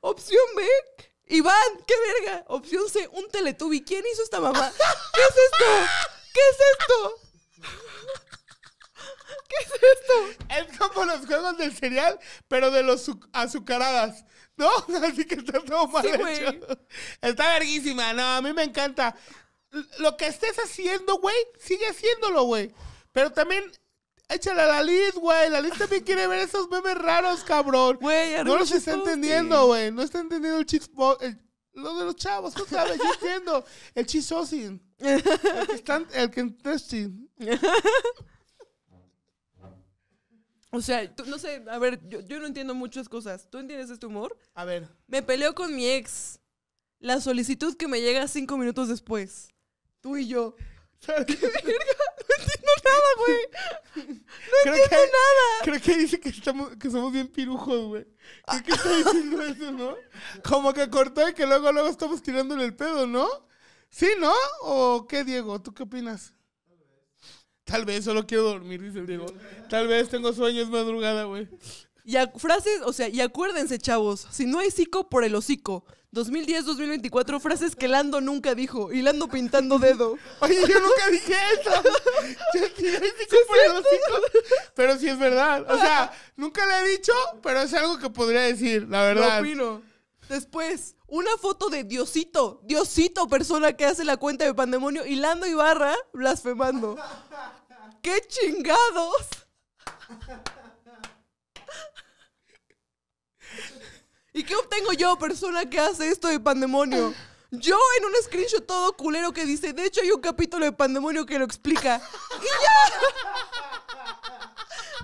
A: Opción B, Iván, qué verga. Opción C, un teletubi. ¿Quién hizo esta mamá? ¿Qué es esto? ¿Qué es esto?
B: ¿Qué es esto? Es como los juegos del cereal, pero de los azucaradas. ¿No? Así que está todo mal hecho. Está verguísima. No, a mí me encanta lo que estés haciendo, güey, sigue haciéndolo, güey. Pero también Échale a la Liz, güey. La Liz también quiere ver esos memes raros, cabrón. Güey, no los está entendiendo, güey. No está entendiendo el chispo. El, lo de los chavos, no sabes, yo entiendo. El
A: chisosin. El que están. El que O sea, no sé, a ver, yo, yo no entiendo muchas cosas. ¿Tú entiendes este humor? A ver. Me peleo con mi ex. La solicitud que me llega cinco minutos después tú y yo. ¿Sabes? ¿Qué verga? No entiendo nada, güey. No creo
B: entiendo nada. Creo que dice que, estamos, que somos bien pirujos, güey. ¿Qué está diciendo eso, ¿no? Como que cortó y que luego, luego estamos tirándole el pedo, ¿no? ¿Sí, no? ¿O qué, Diego? ¿Tú qué opinas? Tal vez solo quiero dormir, dice el Diego.
A: Tal vez tengo sueños madrugada, güey. Y frases, o sea, y acuérdense, chavos, si no hay psico, por el hocico. 2010-2024, frases que Lando nunca dijo. Y Lando pintando dedo. Oye, yo nunca dije eso. pero sí es verdad. O sea, nunca le he dicho, pero es algo que podría decir, la verdad. Después, una foto de Diosito. Diosito, persona que hace la cuenta de Pandemonio. Y Lando Ibarra blasfemando. ¡Qué chingados! ¿Y qué obtengo yo, persona que hace esto de pandemonio? Yo en un screenshot todo culero que dice, de hecho hay un capítulo de pandemonio que lo explica. ¡Y ya!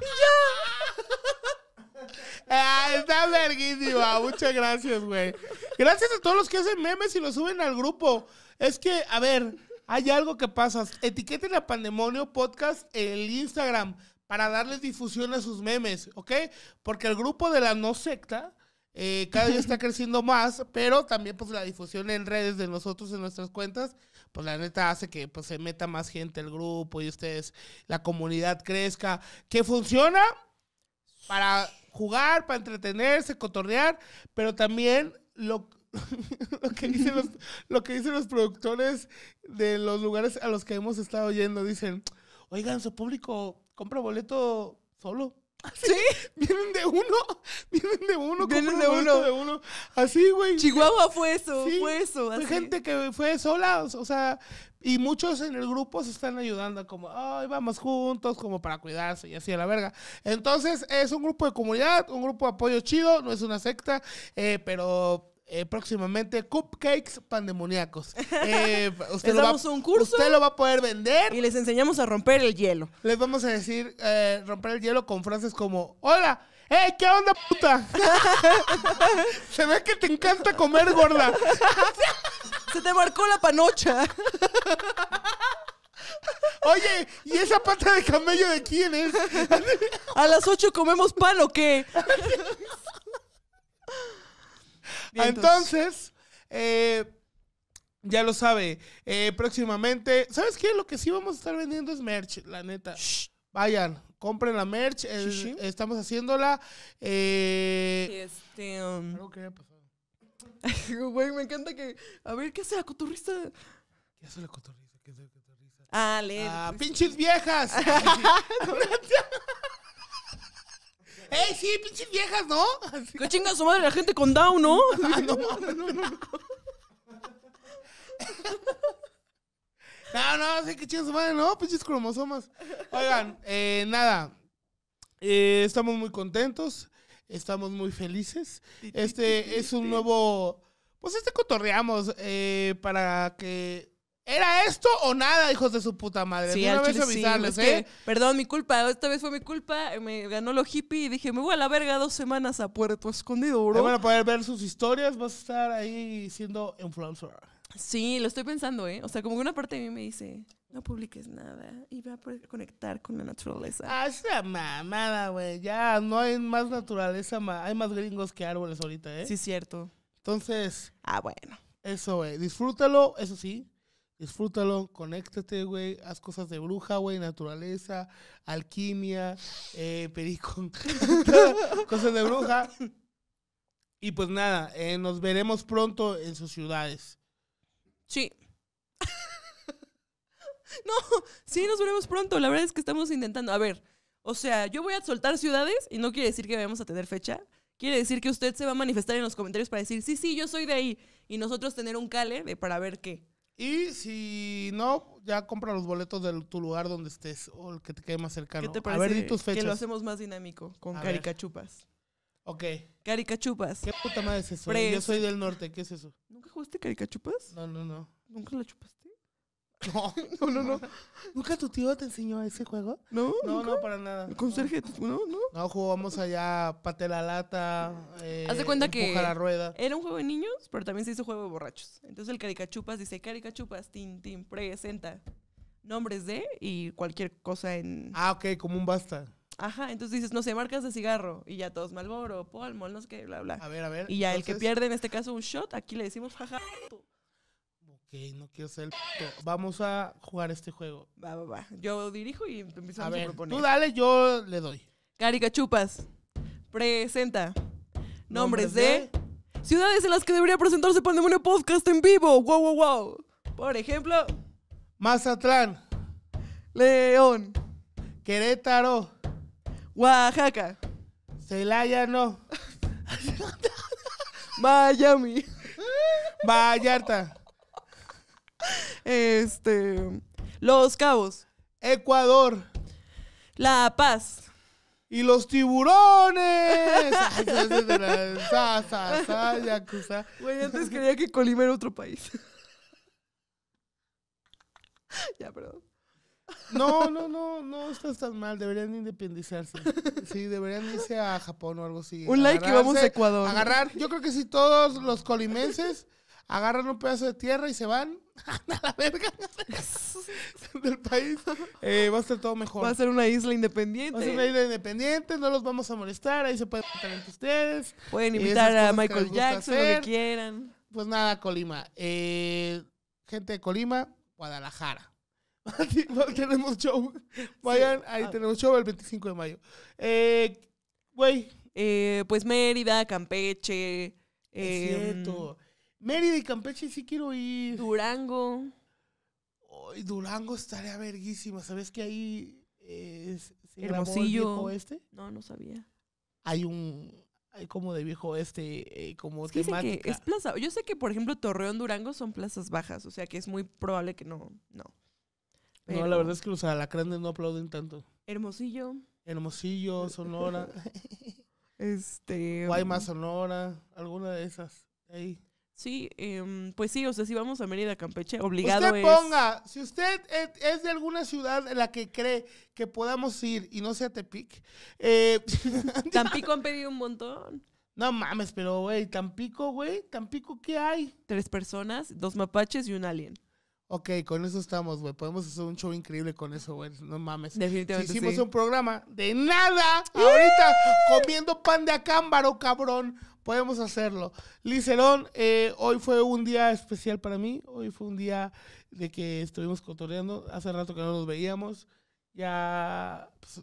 A: ¡Y ya! Ah, está verguísima.
B: Muchas gracias, güey. Gracias a todos los que hacen memes y lo suben al grupo. Es que, a ver, hay algo que pasa. Etiqueten a Pandemonio Podcast en el Instagram para darles difusión a sus memes, ¿ok? Porque el grupo de la no secta eh, cada día está creciendo más, pero también pues la difusión en redes de nosotros, en nuestras cuentas, pues la neta hace que pues, se meta más gente al grupo y ustedes, la comunidad crezca, que funciona para jugar, para entretenerse, cotorrear, pero también lo, lo, que dicen los, lo que dicen los productores de los lugares a los que hemos estado yendo, dicen, oigan, su público compra boleto solo. Sí. Vienen de uno. Vienen de uno. Vienen de uno. de uno. Así, güey. Chihuahua fue eso. fue eso. Fue gente que fue sola. O sea, y muchos en el grupo se están ayudando. Como, ay, vamos juntos, como para cuidarse y así a la verga. Entonces, es un grupo de comunidad, un grupo de apoyo chido. No es una secta, eh, pero eh, próximamente cupcakes pandemoniacos. Eh, usted damos va, un
A: curso. Usted lo va
B: a poder vender. Y les enseñamos a romper el hielo. Les vamos a decir eh, romper el hielo con frases como: Hola, ¡Eh! qué onda, puta! Se ve que te encanta comer, gorda. Se te marcó la panocha.
A: Oye, ¿y esa pata de camello de quién es? ¿A las 8 comemos pan o qué?
B: Entonces, eh, ya lo sabe. Eh, próximamente, ¿sabes qué? Lo que sí vamos a estar vendiendo es merch, la neta. Vayan, compren la merch. Estamos haciéndola. Eh,
A: este, um, Algo que haya pasado. Güey, me encanta que. A ver, ¿qué hace la cotorrista? ¿Qué hace la cotorrista? ¿Qué hace la
B: Ah, Ah, pinches viejas.
A: ¡Ey, sí, pinches viejas, ¿no? ¿Qué chinga su madre la gente con Down, no? Ah, no, no, no, no.
B: No, no, sé qué chingas su madre, no, pinches cromosomas. Oigan, eh, nada. Eh, estamos muy contentos, estamos muy felices. Este es un nuevo. Pues este cotorreamos eh, para que ¿Era esto o nada, hijos de su puta madre? Sí, al ¿eh?
A: perdón, mi culpa. Esta vez fue mi culpa. Me ganó lo hippie y dije, me voy a la verga dos semanas a Puerto Escondido, bro. No van a poder
B: ver sus historias. Vas a estar ahí siendo influencer.
A: Sí, lo estoy pensando, ¿eh? O sea, como que una parte de mí me dice, no publiques nada y va a poder conectar con la naturaleza. Ah,
B: esa mamada, güey. Ya no hay más naturaleza, hay más gringos que árboles ahorita, ¿eh? Sí, cierto. Entonces. Ah, bueno. Eso, güey. Disfrútalo, eso sí. Disfrútalo, conéctate, güey. Haz cosas de bruja, güey. Naturaleza, alquimia, eh, cosas de bruja. Y pues nada, eh, nos veremos pronto en sus ciudades. Sí.
A: no, sí, nos veremos pronto. La verdad es que estamos intentando. A ver, o sea, yo voy a soltar ciudades y no quiere decir que vayamos a tener fecha. Quiere decir que usted se va a manifestar en los comentarios para decir, sí, sí, yo soy de ahí. Y nosotros tener un cale para ver qué. Y
B: si no, ya compra los boletos de tu lugar donde estés o el que te quede más cercano. a ver, di tus fechas. Que lo hacemos más dinámico
A: con caricachupas. Ok. Caricachupas. ¿Qué puta madre es eso? Yo soy del norte, ¿qué es eso? ¿Nunca jugaste caricachupas? No, no, no. ¿Nunca la chupaste?
B: No, no, no, ¿Nunca tu tío te enseñó a ese juego? No, no, no, para nada. Con Sergio No, no. No, jugamos allá, pate la lata.
A: Eh, Haz cuenta que. la rueda. Era un juego de niños, pero también se hizo juego de borrachos. Entonces el caricachupas dice: caricachupas, tin, tin, presenta. Nombres de y cualquier cosa en. Ah, ok, como un basta. Ajá, entonces dices, no sé, marcas de cigarro y ya todos Malboro, Polmo, no sé qué, bla, bla. A ver, a ver. Y ya el que pierde, en este caso, un shot, aquí le decimos jaja no quiero ser Vamos a jugar este juego. Va, va, va. Yo dirijo y empiezo a, ver, a proponer. Tú dale, yo le doy. Carica Chupas presenta nombres, de... ciudades en las que debería presentarse Pandemonio Podcast en vivo. Wow, wow, wow. Por ejemplo, Mazatlán,
B: León, Querétaro, Oaxaca, Celaya, no.
A: Miami, Vallarta. Este. Los Cabos. Ecuador. La Paz. Y los tiburones. Güey, antes quería que Colima era otro país. ya, perdón.
B: No, no, no, no estás tan mal. Deberían independizarse. Sí, deberían irse a Japón o algo así. Un like y vamos a Ecuador. Agarrar, yo creo que si todos los colimenses agarran un pedazo de tierra y se van a
C: la verga
B: del país.
A: Eh, va a ser todo mejor. Va a ser una isla independiente. Va a ser una isla
B: independiente, no los vamos a molestar, ahí se pueden entre ustedes. Pueden eh, invitar a Michael Jackson, lo que quieran. Pues nada, Colima. Eh, gente de Colima, Guadalajara. tenemos show. Vayan, ahí ah. tenemos show el 25
A: de mayo. Güey. pues Mérida, Campeche. Es em,
B: Mérida y Campeche sí quiero ir. Durango. Ay, Durango estaría verguísima. ¿Sabes que ahí es, eh, se Grabó el viejo oeste?
A: No, no sabía.
B: Hay un hay como de viejo oeste, eh, como es
A: plaza. Yo sé que por ejemplo Torreón, Durango son plazas bajas, o sea que es muy probable que no, no. No, la verdad
B: es que los alacranes no aplauden tanto.
A: Hermosillo.
B: Hermosillo, Sonora. este. Guaymas, um, Sonora,
A: alguna de esas. Ahí. Sí, em, pues sí, o sea, si vamos a venir a Campeche, obligado usted ponga,
B: si usted es de alguna ciudad en la que cree que podamos ir y no sea
A: Tepic... Eh... Tampico han pedido un montón. No mames, pero güey, Tampico, güey, Tampico, ¿qué hay? Tres personas, dos mapaches y un alien. Ok,
B: con eso estamos, güey. Podemos hacer un show increíble con eso, güey. No mames. Definitivamente. hicimos un programa de nada. Ahorita comiendo pan de acámbaro, cabrón podemos hacerlo. Licerón, eh, hoy fue un día especial para mí. Hoy fue un día de que estuvimos cotoreando. Hace rato que no nos veíamos. Ya. Pues,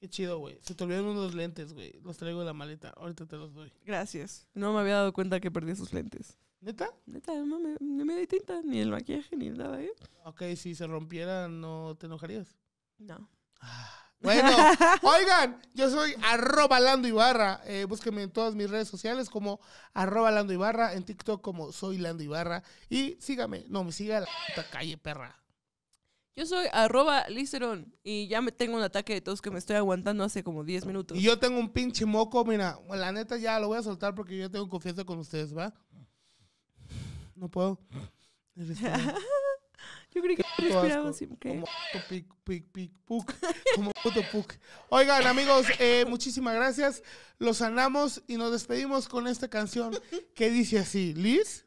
B: qué chido, güey. Se te olvidaron unos lentes, güey. Los traigo de la maleta. Ahorita te los doy. Gracias.
A: No me había dado cuenta que perdí esos lentes. ¿Neta? Neta, no me, di tinta, ni el
B: maquillaje, ni nada, ¿eh? Ok, si se rompieran, ¿no te enojarías? No.
C: Ah. Bueno,
B: oigan, yo soy arroba Lando Ibarra. Eh, búsquenme en todas mis redes sociales como arroba Lando Ibarra, en TikTok como soy Lando Ibarra. Y sígame, no, me siga la
A: calle, perra. Yo soy arroba y ya me tengo un ataque de tos que me estoy aguantando hace como 10 minutos. Y yo tengo
B: un pinche moco, mira, la neta ya lo voy a soltar porque yo tengo confianza con ustedes, ¿va? No puedo. Yo pic, pic, pic, Como puto puc. Oigan, amigos, eh, muchísimas gracias. Los sanamos y nos despedimos con esta canción que dice así: Liz.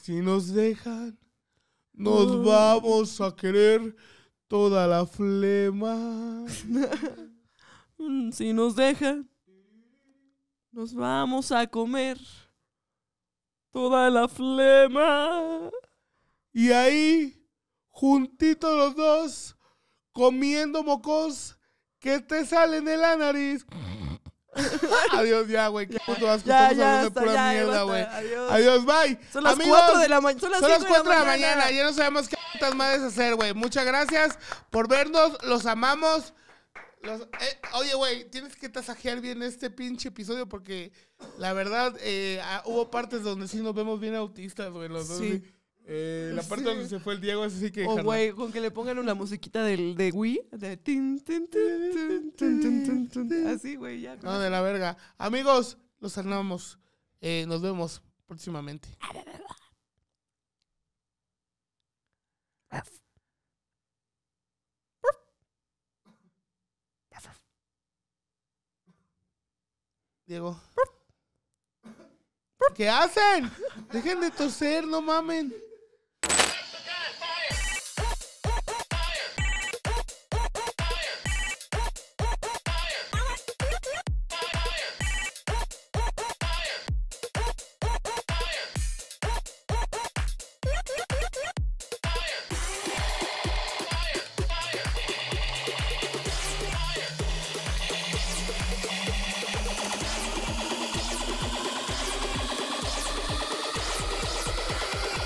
B: si nos dejan, nos vamos a querer toda la flema.
A: si nos dejan, nos vamos a comer toda la flema. Y ahí,
B: juntitos los dos, comiendo mocos que te salen de la nariz. Adiós ya, güey. Ya, ya, de pura ya, mierda, güey. Adiós. Adiós. bye. Son las 4 de la mañana. Son las, son 4 de la, mañana. Ya no sabemos qué putas madres hacer, güey. Muchas gracias por vernos. Los amamos. Eh, oye, güey, tienes que tasajear bien este pinche episodio porque la verdad eh, ah, hubo partes donde sí nos vemos bien autistas, güey, eh, la parte donde se fue el Diego así que. O, güey, con que le pongan una musiquita del, de Wii. De
A: Así, güey, ya. No, ah,
B: de la verga. Amigos, los amamos. nos vemos próximamente. Ah, Diego. ¿Qué hacen? Dejen de toser, no mamen.